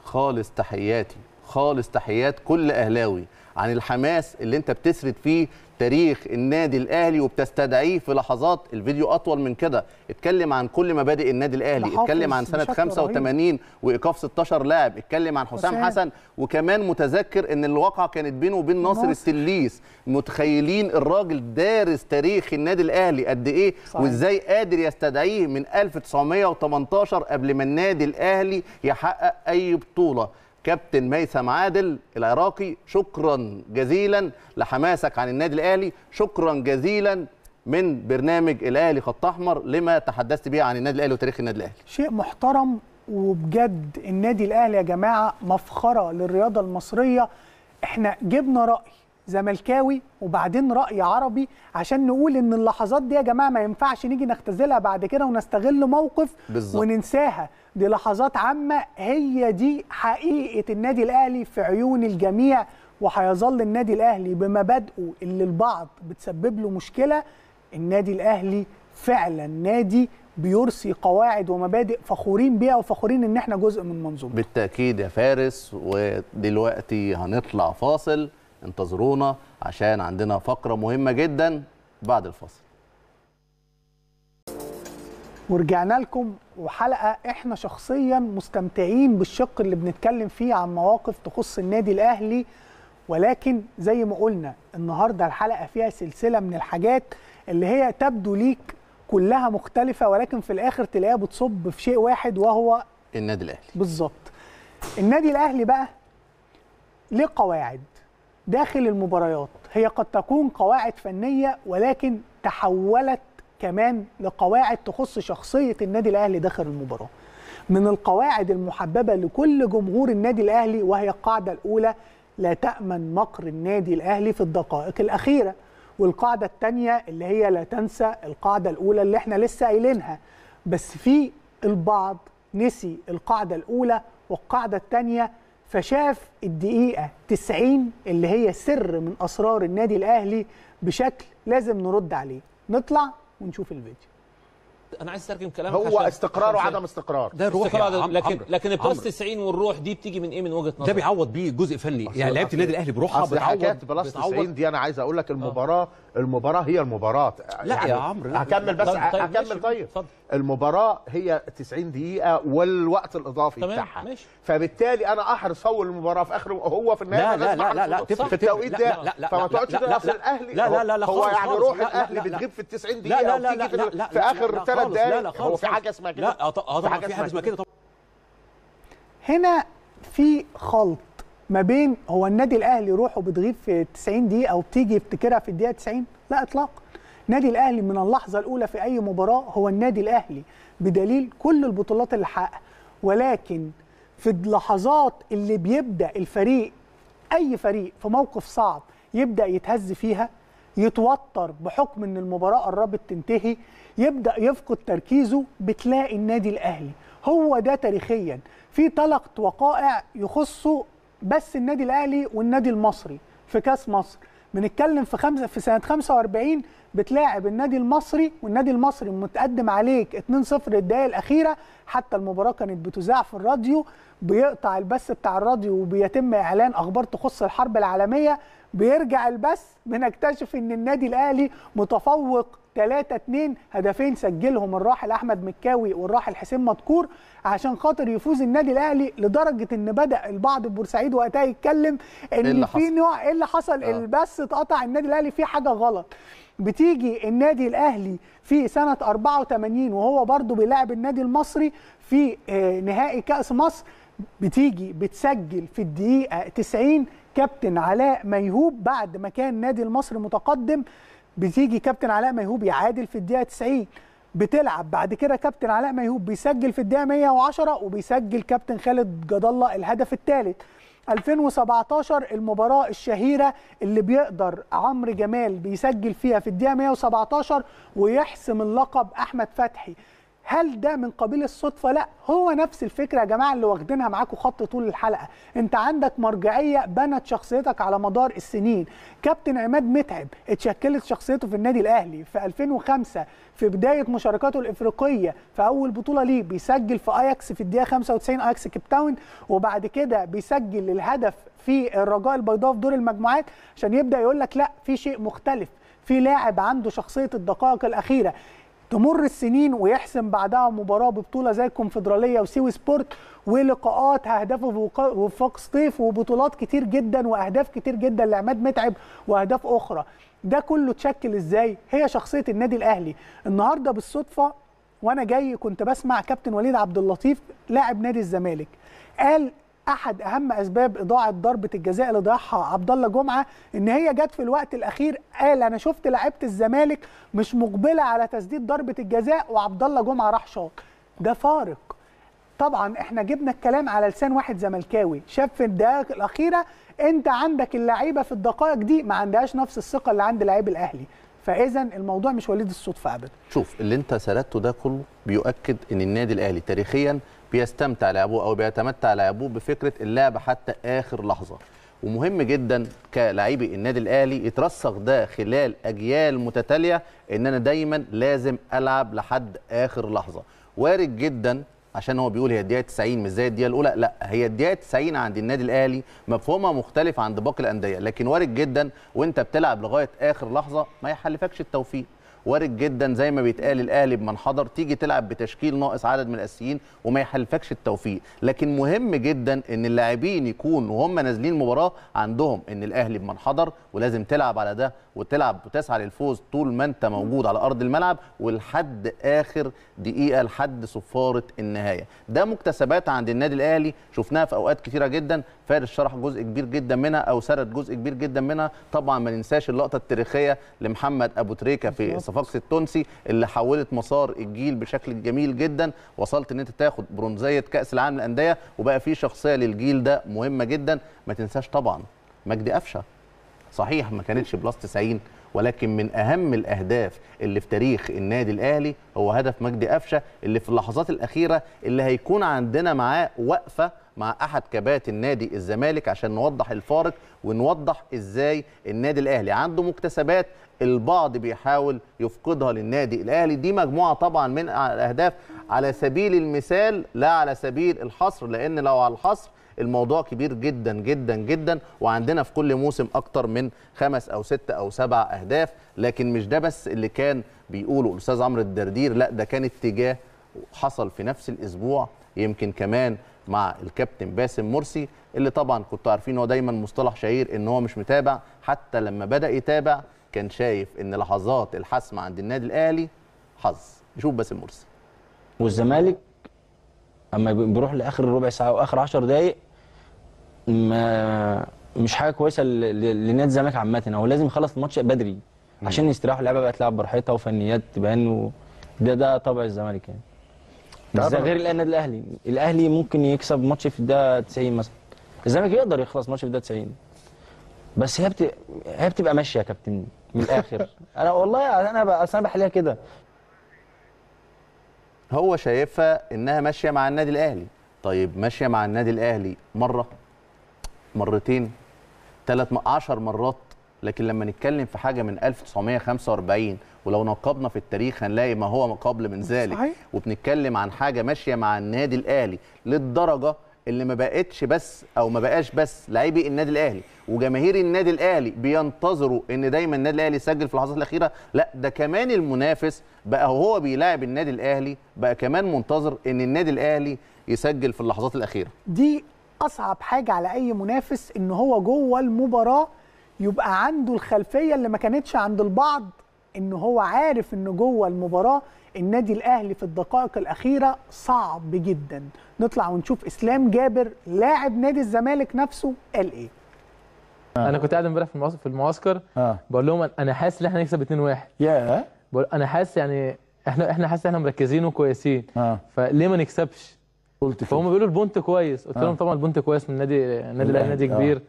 خالص تحياتي خالص تحيات كل اهلاوي عن الحماس اللي انت بتسرد فيه تاريخ النادي الاهلي وبتستدعيه في لحظات الفيديو اطول من كده اتكلم عن كل مبادئ النادي الاهلي اتكلم عن سنه 85 وايقاف 16 لاعب اتكلم عن حسام حسن. حسن وكمان متذكر ان الواقعه كانت بينه وبين ناصر, ناصر السليس متخيلين الراجل دارس تاريخ النادي الاهلي قد ايه صحيح. وازاي قادر يستدعيه من 1918 قبل ما النادي الاهلي يحقق اي بطوله كابتن ميثم عادل العراقي شكرا جزيلا لحماسك عن النادي الاهلي شكرا جزيلا من برنامج الاهلي خط احمر لما تحدثت به عن النادي الاهلي وتاريخ النادي الاهلي شيء محترم وبجد النادي الاهلي يا جماعه مفخره للرياضه المصريه احنا جبنا راي زملكاوي وبعدين راي عربي عشان نقول ان اللحظات دي يا جماعه ما ينفعش نيجي نختزلها بعد كده ونستغل موقف بالزبط. وننساها دي لحظات عامة هي دي حقيقة النادي الأهلي في عيون الجميع وهيظل النادي الأهلي بمبادئه اللي البعض بتسبب له مشكلة النادي الأهلي فعلا نادي بيرسي قواعد ومبادئ فخورين بيها وفخورين ان احنا جزء من منظومه بالتاكيد يا فارس ودلوقتي هنطلع فاصل انتظرونا عشان عندنا فقره مهمه جدا بعد الفاصل ورجعنا لكم وحلقه احنا شخصيا مستمتعين بالشق اللي بنتكلم فيه عن مواقف تخص النادي الاهلي ولكن زي ما قلنا النهارده الحلقه فيها سلسله من الحاجات اللي هي تبدو ليك كلها مختلفه ولكن في الاخر تلاقيها بتصب في شيء واحد وهو النادي الاهلي بالظبط النادي الاهلي بقى ليه قواعد داخل المباريات هي قد تكون قواعد فنيه ولكن تحولت كمان لقواعد تخص شخصيه النادي الاهلي داخل المباراه من القواعد المحببه لكل جمهور النادي الاهلي وهي القاعده الاولى لا تامن مقر النادي الاهلي في الدقائق الاخيره والقاعده الثانيه اللي هي لا تنسى القاعده الاولى اللي احنا لسه قايلينها بس في البعض نسي القاعده الاولى والقاعده الثانيه فشاف الدقيقه 90 اللي هي سر من اسرار النادي الاهلي بشكل لازم نرد عليه نطلع ونشوف الفيديو انا عايز اترجم كلامك هو استقرار وعدم استقرار ده روح استقرار يعني. لكن عمر. لكن البلس 90 والروح دي بتيجي من ايه من وجهه نظرك ده بيعوض بيه جزء فني يعني لعيبه النادي الاهلي بروحها بتعوض بلس 90 دي انا عايز اقول لك المباراه آه. المباراه هي المباراه لا يعني يا عمرو هكمل بس طيب هكمل طيب, فضل. المباراه هي 90 دقيقه والوقت الاضافي طيب بتاعها ماشي. فبالتالي انا احرص اول المباراة في اخر وهو في النهايه لا لا لا لا تفرق في التوقيت ده فما تقعدش تقول الاهلي لا لا لا لا هو يعني روح الاهلي بتغيب في ال 90 دقيقه لا لا لا في اخر ثلاث دقائق هو في حاجه اسمها كده لا في حاجه اسمها كده هنا في خلط ما بين هو النادي الاهلي روحه بتغيب في 90 دقيقه او بتيجي يفتكرها في الدقيقه 90 لا اطلاقا النادي الاهلي من اللحظه الاولى في اي مباراه هو النادي الاهلي بدليل كل البطولات اللي حققها ولكن في اللحظات اللي بيبدا الفريق اي فريق في موقف صعب يبدا يتهز فيها يتوتر بحكم ان المباراه قربت تنتهي يبدا يفقد تركيزه بتلاقي النادي الاهلي هو ده تاريخيا في طلق وقائع يخصه بس النادي الاهلي والنادي المصري في كاس مصر بنتكلم في خمسة في سنه 45 بتلاعب النادي المصري والنادي المصري متقدم عليك 2-0 الدقائق الاخيره حتى المباراه كانت بتذاع في الراديو بيقطع البث بتاع الراديو وبيتم اعلان اخبار تخص الحرب العالميه بيرجع البث بنكتشف ان النادي الاهلي متفوق 3 2 هدفين سجلهم الراحل احمد مكاوي والراحل حسين مدكور عشان خاطر يفوز النادي الاهلي لدرجه ان بدا البعض بورسعيد وقتها يتكلم إيه ان إيه في نوع ايه اللي حصل آه. البث اتقطع النادي الاهلي في حاجه غلط بتيجي النادي الاهلي في سنه 84 وهو برده بيلاعب النادي المصري في آه، نهائي كاس مصر بتيجي بتسجل في الدقيقه 90 كابتن علاء ميهوب بعد ما كان نادي المصري متقدم بتيجي كابتن علاء ميهوب يعادل في الدقيقه 90 بتلعب بعد كده كابتن علاء ميهوب بيسجل في الدقيقه 110 وبيسجل كابتن خالد جد الله الهدف الثالث 2017 المباراه الشهيره اللي بيقدر عمرو جمال بيسجل فيها في الدقيقه 117 ويحسم اللقب احمد فتحي هل ده من قبيل الصدفه لا هو نفس الفكره يا جماعه اللي واخدينها معاكم خط طول الحلقه انت عندك مرجعيه بنت شخصيتك على مدار السنين كابتن عماد متعب اتشكلت شخصيته في النادي الاهلي في 2005 في بدايه مشاركاته الافريقيه في اول بطوله ليه بيسجل في اياكس في الدقيقه 95 اياكس كيب تاون وبعد كده بيسجل الهدف في الرجاء البيضاء في دور المجموعات عشان يبدا يقول لك لا في شيء مختلف في لاعب عنده شخصيه الدقائق الاخيره تمر السنين ويحسم بعدها مباراه ببطوله زي الكونفدراليه وسيوي سبورت ولقاءات هدفه وفاق صيف وبطولات كتير جدا واهداف كتير جدا لعماد متعب واهداف اخرى ده كله تشكل ازاي هي شخصيه النادي الاهلي النهارده بالصدفه وانا جاي كنت بسمع كابتن وليد عبد اللطيف لاعب نادي الزمالك قال احد اهم اسباب اضاعه ضربه الجزاء اللي ضيعها عبد الله جمعه ان هي جت في الوقت الاخير قال انا شفت لعيبه الزمالك مش مقبله على تسديد ضربه الجزاء وعبد الله جمعه راح شاط ده فارق طبعا احنا جبنا الكلام على لسان واحد زملكاوي شاف في الدقائق الاخيره انت عندك اللعيبه في الدقائق دي ما عندهاش نفس الثقه اللي عند لعيب الاهلي فاذا الموضوع مش وليد الصدفه ابدا شوف اللي انت سردته ده كله بيؤكد ان النادي الاهلي تاريخيا بيستمتع لعبه او بيتمتع لعبه بفكره اللعب حتى اخر لحظه ومهم جدا كلاعبي النادي الاهلي يترسخ ده خلال اجيال متتاليه ان انا دايما لازم العب لحد اخر لحظه وارد جدا عشان هو بيقول هي الدقيقه 90 مش زي الدقيقه الاولى لا هي الدقيقه 90 عند النادي الاهلي مفهومها مختلف عند باقي الانديه لكن وارد جدا وانت بتلعب لغايه اخر لحظه ما يحلفكش التوفيق وارد جدا زي ما بيتقال الاهلي بمن حضر تيجي تلعب بتشكيل ناقص عدد من الاساسيين وما يحلفكش التوفيق لكن مهم جدا ان اللاعبين يكونوا وهم نازلين المباراه عندهم ان الاهلي بمن حضر ولازم تلعب على ده وتلعب وتسعى للفوز طول ما انت موجود على ارض الملعب ولحد اخر دقيقه لحد صفاره النهايه ده مكتسبات عند النادي الاهلي شفناها في اوقات كثيره جدا فارس شرح جزء كبير جدا منها او سرد جزء كبير جدا منها طبعا ما ننساش اللقطه التاريخيه لمحمد ابو تريكه في صفاقس التونسي اللي حولت مسار الجيل بشكل جميل جدا وصلت ان انت تاخد برونزيه كاس العالم للانديه وبقى في شخصيه للجيل ده مهمه جدا ما تنساش طبعا مجدي قفشه صحيح ما كانتش بلس 90 ولكن من اهم الاهداف اللي في تاريخ النادي الاهلي هو هدف مجدي قفشه اللي في اللحظات الاخيره اللي هيكون عندنا معاه وقفه مع احد كباتن نادي الزمالك عشان نوضح الفارق ونوضح ازاي النادي الاهلي عنده مكتسبات البعض بيحاول يفقدها للنادي الاهلي دي مجموعه طبعا من الاهداف على سبيل المثال لا على سبيل الحصر لان لو على الحصر الموضوع كبير جدا جدا جدا وعندنا في كل موسم اكتر من خمس او ست او سبع اهداف لكن مش ده بس اللي كان بيقوله الاستاذ عمرو الدردير لا ده كان اتجاه حصل في نفس الاسبوع يمكن كمان مع الكابتن باسم مرسي اللي طبعا كنتوا عارفين هو دايما مصطلح شهير ان هو مش متابع حتى لما بدا يتابع كان شايف ان لحظات الحسم عند النادي الاهلي حظ نشوف باسم مرسي والزمالك اما بيروح لاخر ربع ساعه واخر 10 دقائق ما مش حاجه كويسه لنادي الزمالك عامه هو لازم يخلص الماتش بدري عشان يستريحوا اللعيبه بقى تلعب براحتها وفنيات تبان ده ده طبع الزمالك يعني ده غير النادي الاهلي الاهلي ممكن يكسب ماتش في الدقيقه 90 مثلا الزمالك يقدر يخلص ماتش في الدقيقه 90 بس هي بت... هي بتبقى ماشيه يا كابتن من الاخر انا والله يعني انا اصل انا بحليها كده هو شايفها انها ماشيه مع النادي الاهلي طيب ماشيه مع النادي الاهلي مره مرتين ثلاث 10 مرات لكن لما نتكلم في حاجه من 1945 ولو نقبنا في التاريخ هنلاقي ما هو قبل من ذلك صحيح. وبنتكلم عن حاجه ماشيه مع النادي الاهلي للدرجه اللي ما بقتش بس او ما بقاش بس لاعبي النادي الاهلي وجماهير النادي الاهلي بينتظروا ان دايما النادي الاهلي يسجل في اللحظات الاخيره لا ده كمان المنافس بقى هو بيلاعب النادي الاهلي بقى كمان منتظر ان النادي الاهلي يسجل في اللحظات الاخيره دي اصعب حاجه على اي منافس ان هو جوه المباراه يبقى عنده الخلفيه اللي ما كانتش عند البعض ان هو عارف ان جوه المباراه النادي الاهلي في الدقائق الاخيره صعب جدا نطلع ونشوف اسلام جابر لاعب نادي الزمالك نفسه قال ايه آه. انا كنت قاعد امبارح في المعسكر آه. بقول لهم انا حاسس ان احنا هنكسب 2-1 ياه yeah. بقول انا حاسس يعني احنا احنا حاسس احنا مركزين وكويسين آه. فليه ما نكسبش قلت فهم بيقولوا البونت كويس قلت لهم آه. طبعا البونت كويس من نادي نادي الاهلي نادي آه. كبير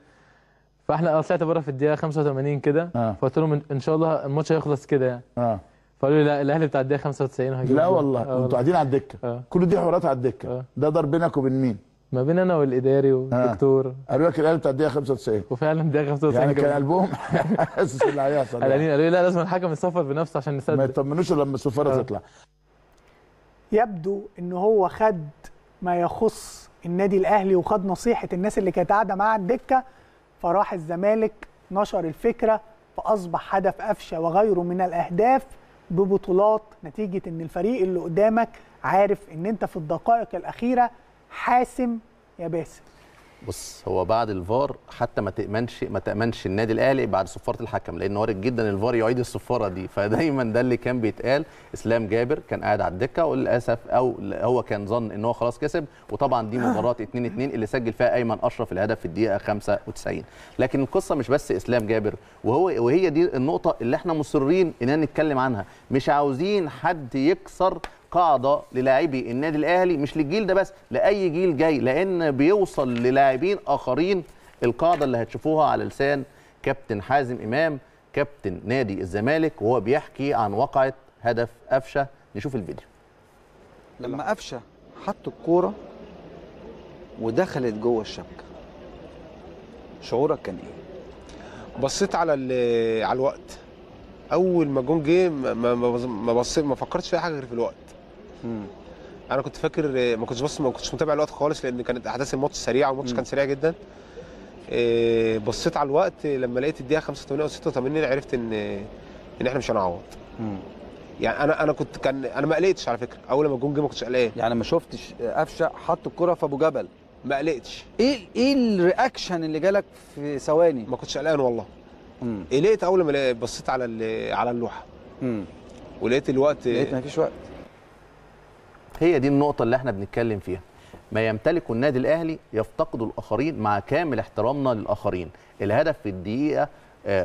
فاحنا طلعت بره في الدقيقه 85 كده آه. فقلت لهم ان شاء الله الماتش هيخلص كده يعني آه. فقالوا لي لا الاهلي بتاع الدقيقه 95 هجيب لا والله آه، انتوا قاعدين على الدكه آه. كل دي حوارات على الدكه آه. ده ضرب بينك وبين مين ما بين انا والاداري والدكتور آه. قالوا لك الاهلي بتاع الدقيقه 95 وفعلا الدقيقه 95 يعني كان قلبهم حاسس اللي هيحصل يعني. قالوا لي لا لازم الحكم يصفر بنفسه عشان نصدق ما يطمنوش لما السفاره آه. تطلع يبدو ان هو خد ما يخص النادي الاهلي وخد نصيحه الناس اللي كانت قاعده معاه الدكه فراح الزمالك نشر الفكره فاصبح هدف قفشه وغيره من الاهداف ببطولات نتيجه ان الفريق اللي قدامك عارف ان انت في الدقائق الاخيره حاسم يا باسل بص هو بعد الفار حتى ما تامنش ما تامنش النادي الاهلي بعد صفاره الحكم لان وارد جدا الفار يعيد الصفاره دي فدايما ده اللي كان بيتقال اسلام جابر كان قاعد على الدكه وللاسف او هو كان ظن ان هو خلاص كسب وطبعا دي مباراه 2 2 اللي سجل فيها ايمن اشرف الهدف في الدقيقه 95 لكن القصه مش بس اسلام جابر وهو وهي دي النقطه اللي احنا مصرين اننا نتكلم عنها مش عاوزين حد يكسر قاعده للاعبي النادي الاهلي مش للجيل ده بس لاي جيل جاي لان بيوصل للاعبين اخرين القاعده اللي هتشوفوها على لسان كابتن حازم امام كابتن نادي الزمالك وهو بيحكي عن وقعه هدف قفشه نشوف الفيديو لما قفشه حط الكوره ودخلت جوه الشبكه شعورك كان ايه بصيت على على الوقت اول ما جون جه ما ما بصيت ما فكرتش في حاجه غير في الوقت انا كنت فاكر آه، ما كنتش بص ما كنتش متابع الوقت خالص لان كانت احداث الماتش سريعه والماتش كان سريع جدا آه، بصيت على الوقت لما لقيت الدقيقه 85 او 86 عرفت ان ان احنا مش هنعوض يعني انا انا كنت كان انا ما قلقتش على فكره اول ما الجون جه ما كنتش قلقان يعني ما شفتش آه، قفشه حط الكره في ابو جبل ما قلقتش ايه ايه الرياكشن اللي جالك في ثواني ما كنتش قلقان والله قلقت اول ما بصيت على على اللوحه امم ولقيت الوقت لقيت ما فيش وقت هي دي النقطه اللي احنا بنتكلم فيها ما يمتلكه النادي الاهلي يفتقد الاخرين مع كامل احترامنا للاخرين الهدف في الدقيقه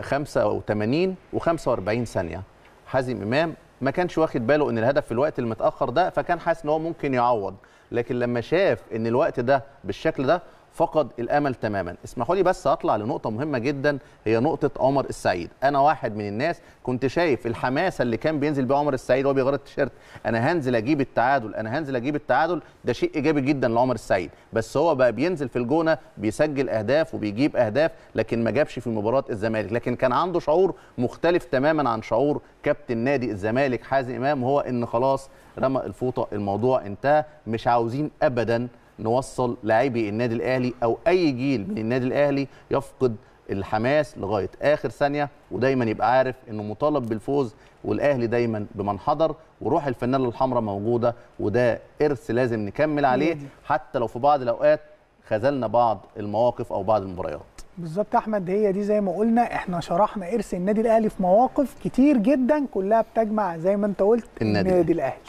85 آه، و45 ثانيه حازم امام ما كانش واخد باله ان الهدف في الوقت المتاخر ده فكان حاسس ان هو ممكن يعوض لكن لما شاف ان الوقت ده بالشكل ده فقد الامل تماما اسمحوا لي بس اطلع لنقطه مهمه جدا هي نقطه عمر السعيد انا واحد من الناس كنت شايف الحماسه اللي كان بينزل بيها عمر السعيد وهو بيغير التيشيرت انا هنزل اجيب التعادل انا هنزل اجيب التعادل ده شيء ايجابي جدا لعمر السعيد بس هو بقى بينزل في الجونه بيسجل اهداف وبيجيب اهداف لكن ما جابش في مباراه الزمالك لكن كان عنده شعور مختلف تماما عن شعور كابتن نادي الزمالك حازم امام هو ان خلاص رمى الفوطه الموضوع انتهى مش عاوزين ابدا نوصل لاعبي النادي الاهلي او اي جيل من النادي الاهلي يفقد الحماس لغايه اخر ثانيه ودايما يبقى عارف انه مطالب بالفوز والاهلي دايما بمن حضر وروح الفنانه الحمراء موجوده وده ارث لازم نكمل عليه حتى لو في بعض الاوقات خذلنا بعض المواقف او بعض المباريات بالظبط احمد هي دي زي ما قلنا احنا شرحنا ارث النادي الاهلي في مواقف كتير جدا كلها بتجمع زي ما انت قلت النادي, النادي الاهلي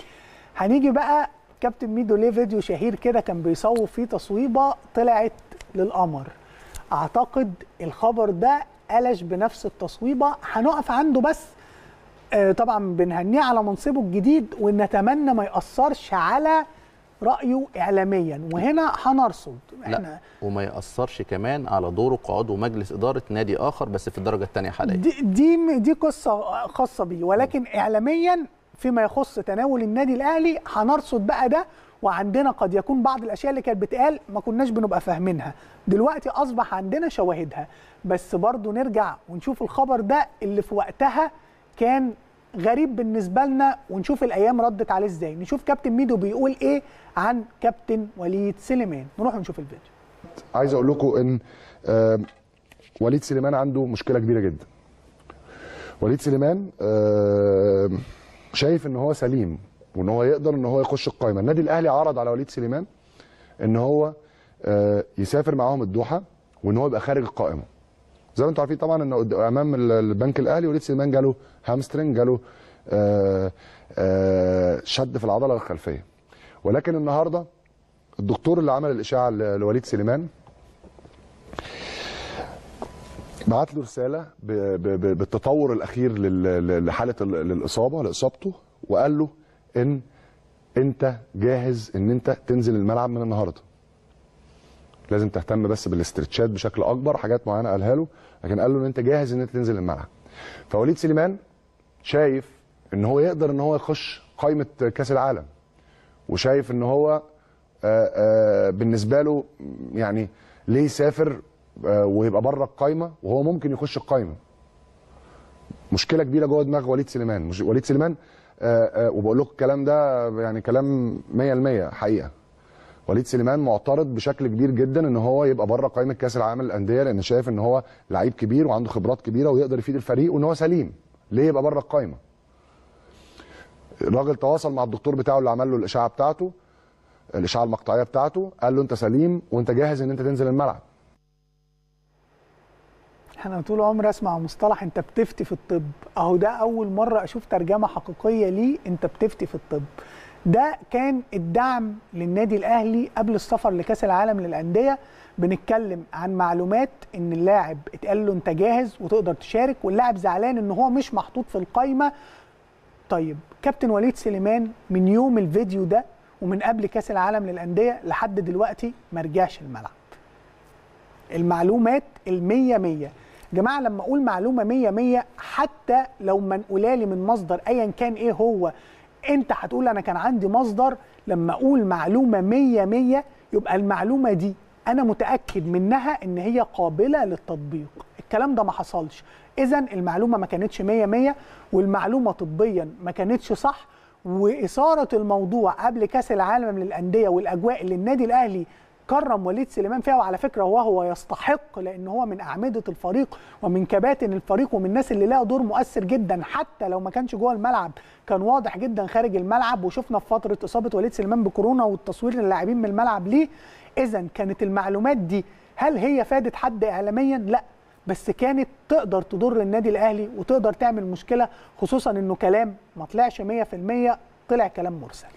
هنيجي بقى كابتن ميدو ليه فيديو شهير كده كان بيصوب فيه تصويبه طلعت للقمر اعتقد الخبر ده قلش بنفس التصويبه هنقف عنده بس آه طبعا بنهنيه على منصبه الجديد ونتمنى ما ياثرش على رايه اعلاميا وهنا هنرصد احنا لا وما ياثرش كمان على دوره كعضو مجلس اداره نادي اخر بس في الدرجه الثانيه حاليا دي, دي دي قصه خاصه بيه ولكن اعلاميا فيما يخص تناول النادي الاهلي هنرصد بقى ده وعندنا قد يكون بعض الاشياء اللي كانت بتقال ما كناش بنبقى فاهمينها دلوقتي اصبح عندنا شواهدها بس برضو نرجع ونشوف الخبر ده اللي في وقتها كان غريب بالنسبه لنا ونشوف الايام ردت عليه ازاي نشوف كابتن ميدو بيقول ايه عن كابتن وليد سليمان نروح نشوف الفيديو عايز اقول لكم ان آه، وليد سليمان عنده مشكله كبيره جدا وليد سليمان آه شايف ان هو سليم وان هو يقدر ان هو يخش القايمه النادي الاهلي عرض على وليد سليمان ان هو آه، يسافر معاهم الدوحه وان هو يبقى خارج القائمه زي ما انتم عارفين طبعا ان امام البنك الاهلي وليد سليمان جاله هامسترنج جاله آه، آه، شد في العضله الخلفيه ولكن النهارده الدكتور اللي عمل الاشاعه لوليد سليمان بعت له رساله بالتطور الاخير لحاله الاصابه لاصابته وقال له ان انت جاهز ان انت تنزل الملعب من النهارده لازم تهتم بس بالاسترتشات بشكل اكبر حاجات معينه قالها له لكن قال له ان انت جاهز ان انت تنزل الملعب فوليد سليمان شايف ان هو يقدر ان هو يخش قائمه كاس العالم وشايف ان هو آآ آه، آآ آه، بالنسبه له يعني ليه يسافر آه، ويبقى بره القايمه وهو ممكن يخش القايمه مشكله كبيره جوه دماغ وليد سليمان مش وليد سليمان آه، آه، وبقول لكم الكلام ده يعني كلام 100% حقيقه وليد سليمان معترض بشكل كبير جدا ان هو يبقى بره قائمه كاس العالم للانديه لان شايف ان هو لعيب كبير وعنده خبرات كبيره ويقدر يفيد الفريق وان هو سليم ليه يبقى بره القائمه الراجل تواصل مع الدكتور بتاعه اللي عمل له الاشعه بتاعته الاشعه المقطعيه بتاعته قال له انت سليم وانت جاهز ان انت تنزل الملعب انا طول عمري اسمع مصطلح انت بتفتي في الطب اهو ده اول مره اشوف ترجمه حقيقيه ليه انت بتفتي في الطب ده كان الدعم للنادي الاهلي قبل السفر لكاس العالم للانديه بنتكلم عن معلومات ان اللاعب اتقال له انت جاهز وتقدر تشارك واللاعب زعلان ان هو مش محطوط في القايمه طيب كابتن وليد سليمان من يوم الفيديو ده ومن قبل كاس العالم للانديه لحد دلوقتي ما رجعش الملعب المعلومات المية مية جماعه لما اقول معلومه 100 100 حتى لو منقوله لي من مصدر ايا كان ايه هو انت هتقول انا كان عندي مصدر لما اقول معلومه 100 100 يبقى المعلومه دي انا متاكد منها ان هي قابله للتطبيق الكلام ده ما حصلش اذا المعلومه ما كانتش 100 100 والمعلومه طبيا ما كانتش صح واثاره الموضوع قبل كاس العالم للانديه والاجواء اللي النادي الاهلي كرم وليد سليمان فيها وعلى فكره هو هو يستحق لان هو من اعمده الفريق ومن كباتن الفريق ومن الناس اللي لها دور مؤثر جدا حتى لو ما كانش جوه الملعب كان واضح جدا خارج الملعب وشفنا في فتره اصابه وليد سليمان بكورونا والتصوير للاعبين من الملعب ليه اذا كانت المعلومات دي هل هي فادت حد اعلاميا لا بس كانت تقدر تضر النادي الاهلي وتقدر تعمل مشكله خصوصا انه كلام ما طلعش 100% طلع كلام مرسل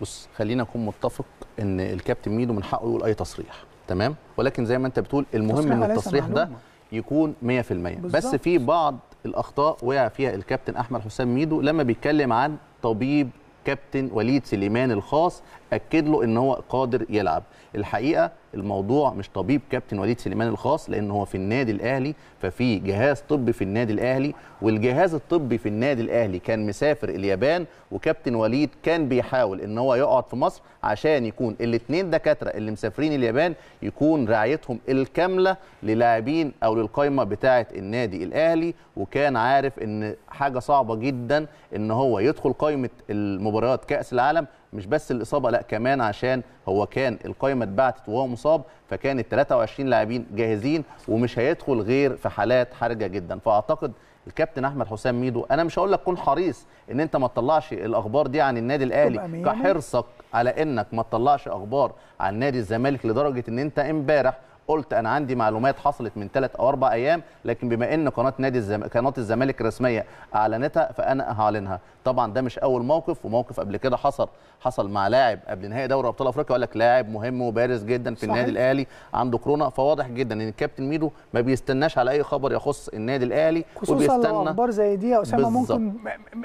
بص خلينا اكون متفق ان الكابتن ميدو من حقه يقول اي تصريح تمام ولكن زي ما انت بتقول المهم ان التصريح ده يكون 100% بس في بعض الاخطاء وقع فيها الكابتن احمد حسام ميدو لما بيتكلم عن طبيب كابتن وليد سليمان الخاص اكد له ان هو قادر يلعب الحقيقه الموضوع مش طبيب كابتن وليد سليمان الخاص لان هو في النادي الاهلي ففي جهاز طبي في النادي الاهلي والجهاز الطبي في النادي الاهلي كان مسافر اليابان وكابتن وليد كان بيحاول ان هو يقعد في مصر عشان يكون الاثنين دكاتره اللي مسافرين اليابان يكون رعايتهم الكامله للاعبين او للقايمه بتاعه النادي الاهلي وكان عارف ان حاجه صعبه جدا ان هو يدخل قايمه المباريات كاس العالم مش بس الاصابه لا كمان عشان هو كان القائمه اتبعتت وهو مصاب فكان ال 23 لاعبين جاهزين ومش هيدخل غير في حالات حرجه جدا فاعتقد الكابتن احمد حسام ميدو انا مش هقول لك كن حريص ان انت ما تطلعش الاخبار دي عن النادي الاهلي كحرصك على انك ما تطلعش اخبار عن نادي الزمالك لدرجه ان انت امبارح قلت انا عندي معلومات حصلت من ثلاث او اربع ايام لكن بما ان قناه نادي الزم... قناه الزمالك الرسميه اعلنتها فانا هعلنها طبعا ده مش اول موقف وموقف قبل كده حصل حصل مع لاعب قبل نهائي دوري ابطال افريقيا وقال لك لاعب مهم وبارز جدا في صحيح. النادي الاهلي عنده كورونا فواضح جدا ان الكابتن ميدو ما بيستناش على اي خبر يخص النادي الاهلي خصوصا لو اخبار زي دي يا اسامه ممكن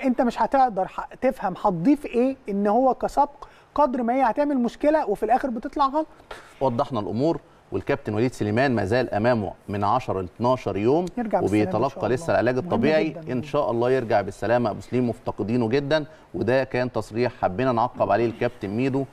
انت مش هتقدر تفهم هتضيف ايه ان هو كسبق قدر ما هي هتعمل مشكله وفي الاخر بتطلع غلط وضحنا الامور والكابتن وليد سليمان ما زال امامه من 10 ل 12 يوم وبيتلقى لسه العلاج الطبيعي ان شاء الله يرجع بالسلامه ابو سليم مفتقدينه جدا وده كان تصريح حبينا نعقب عليه الكابتن ميدو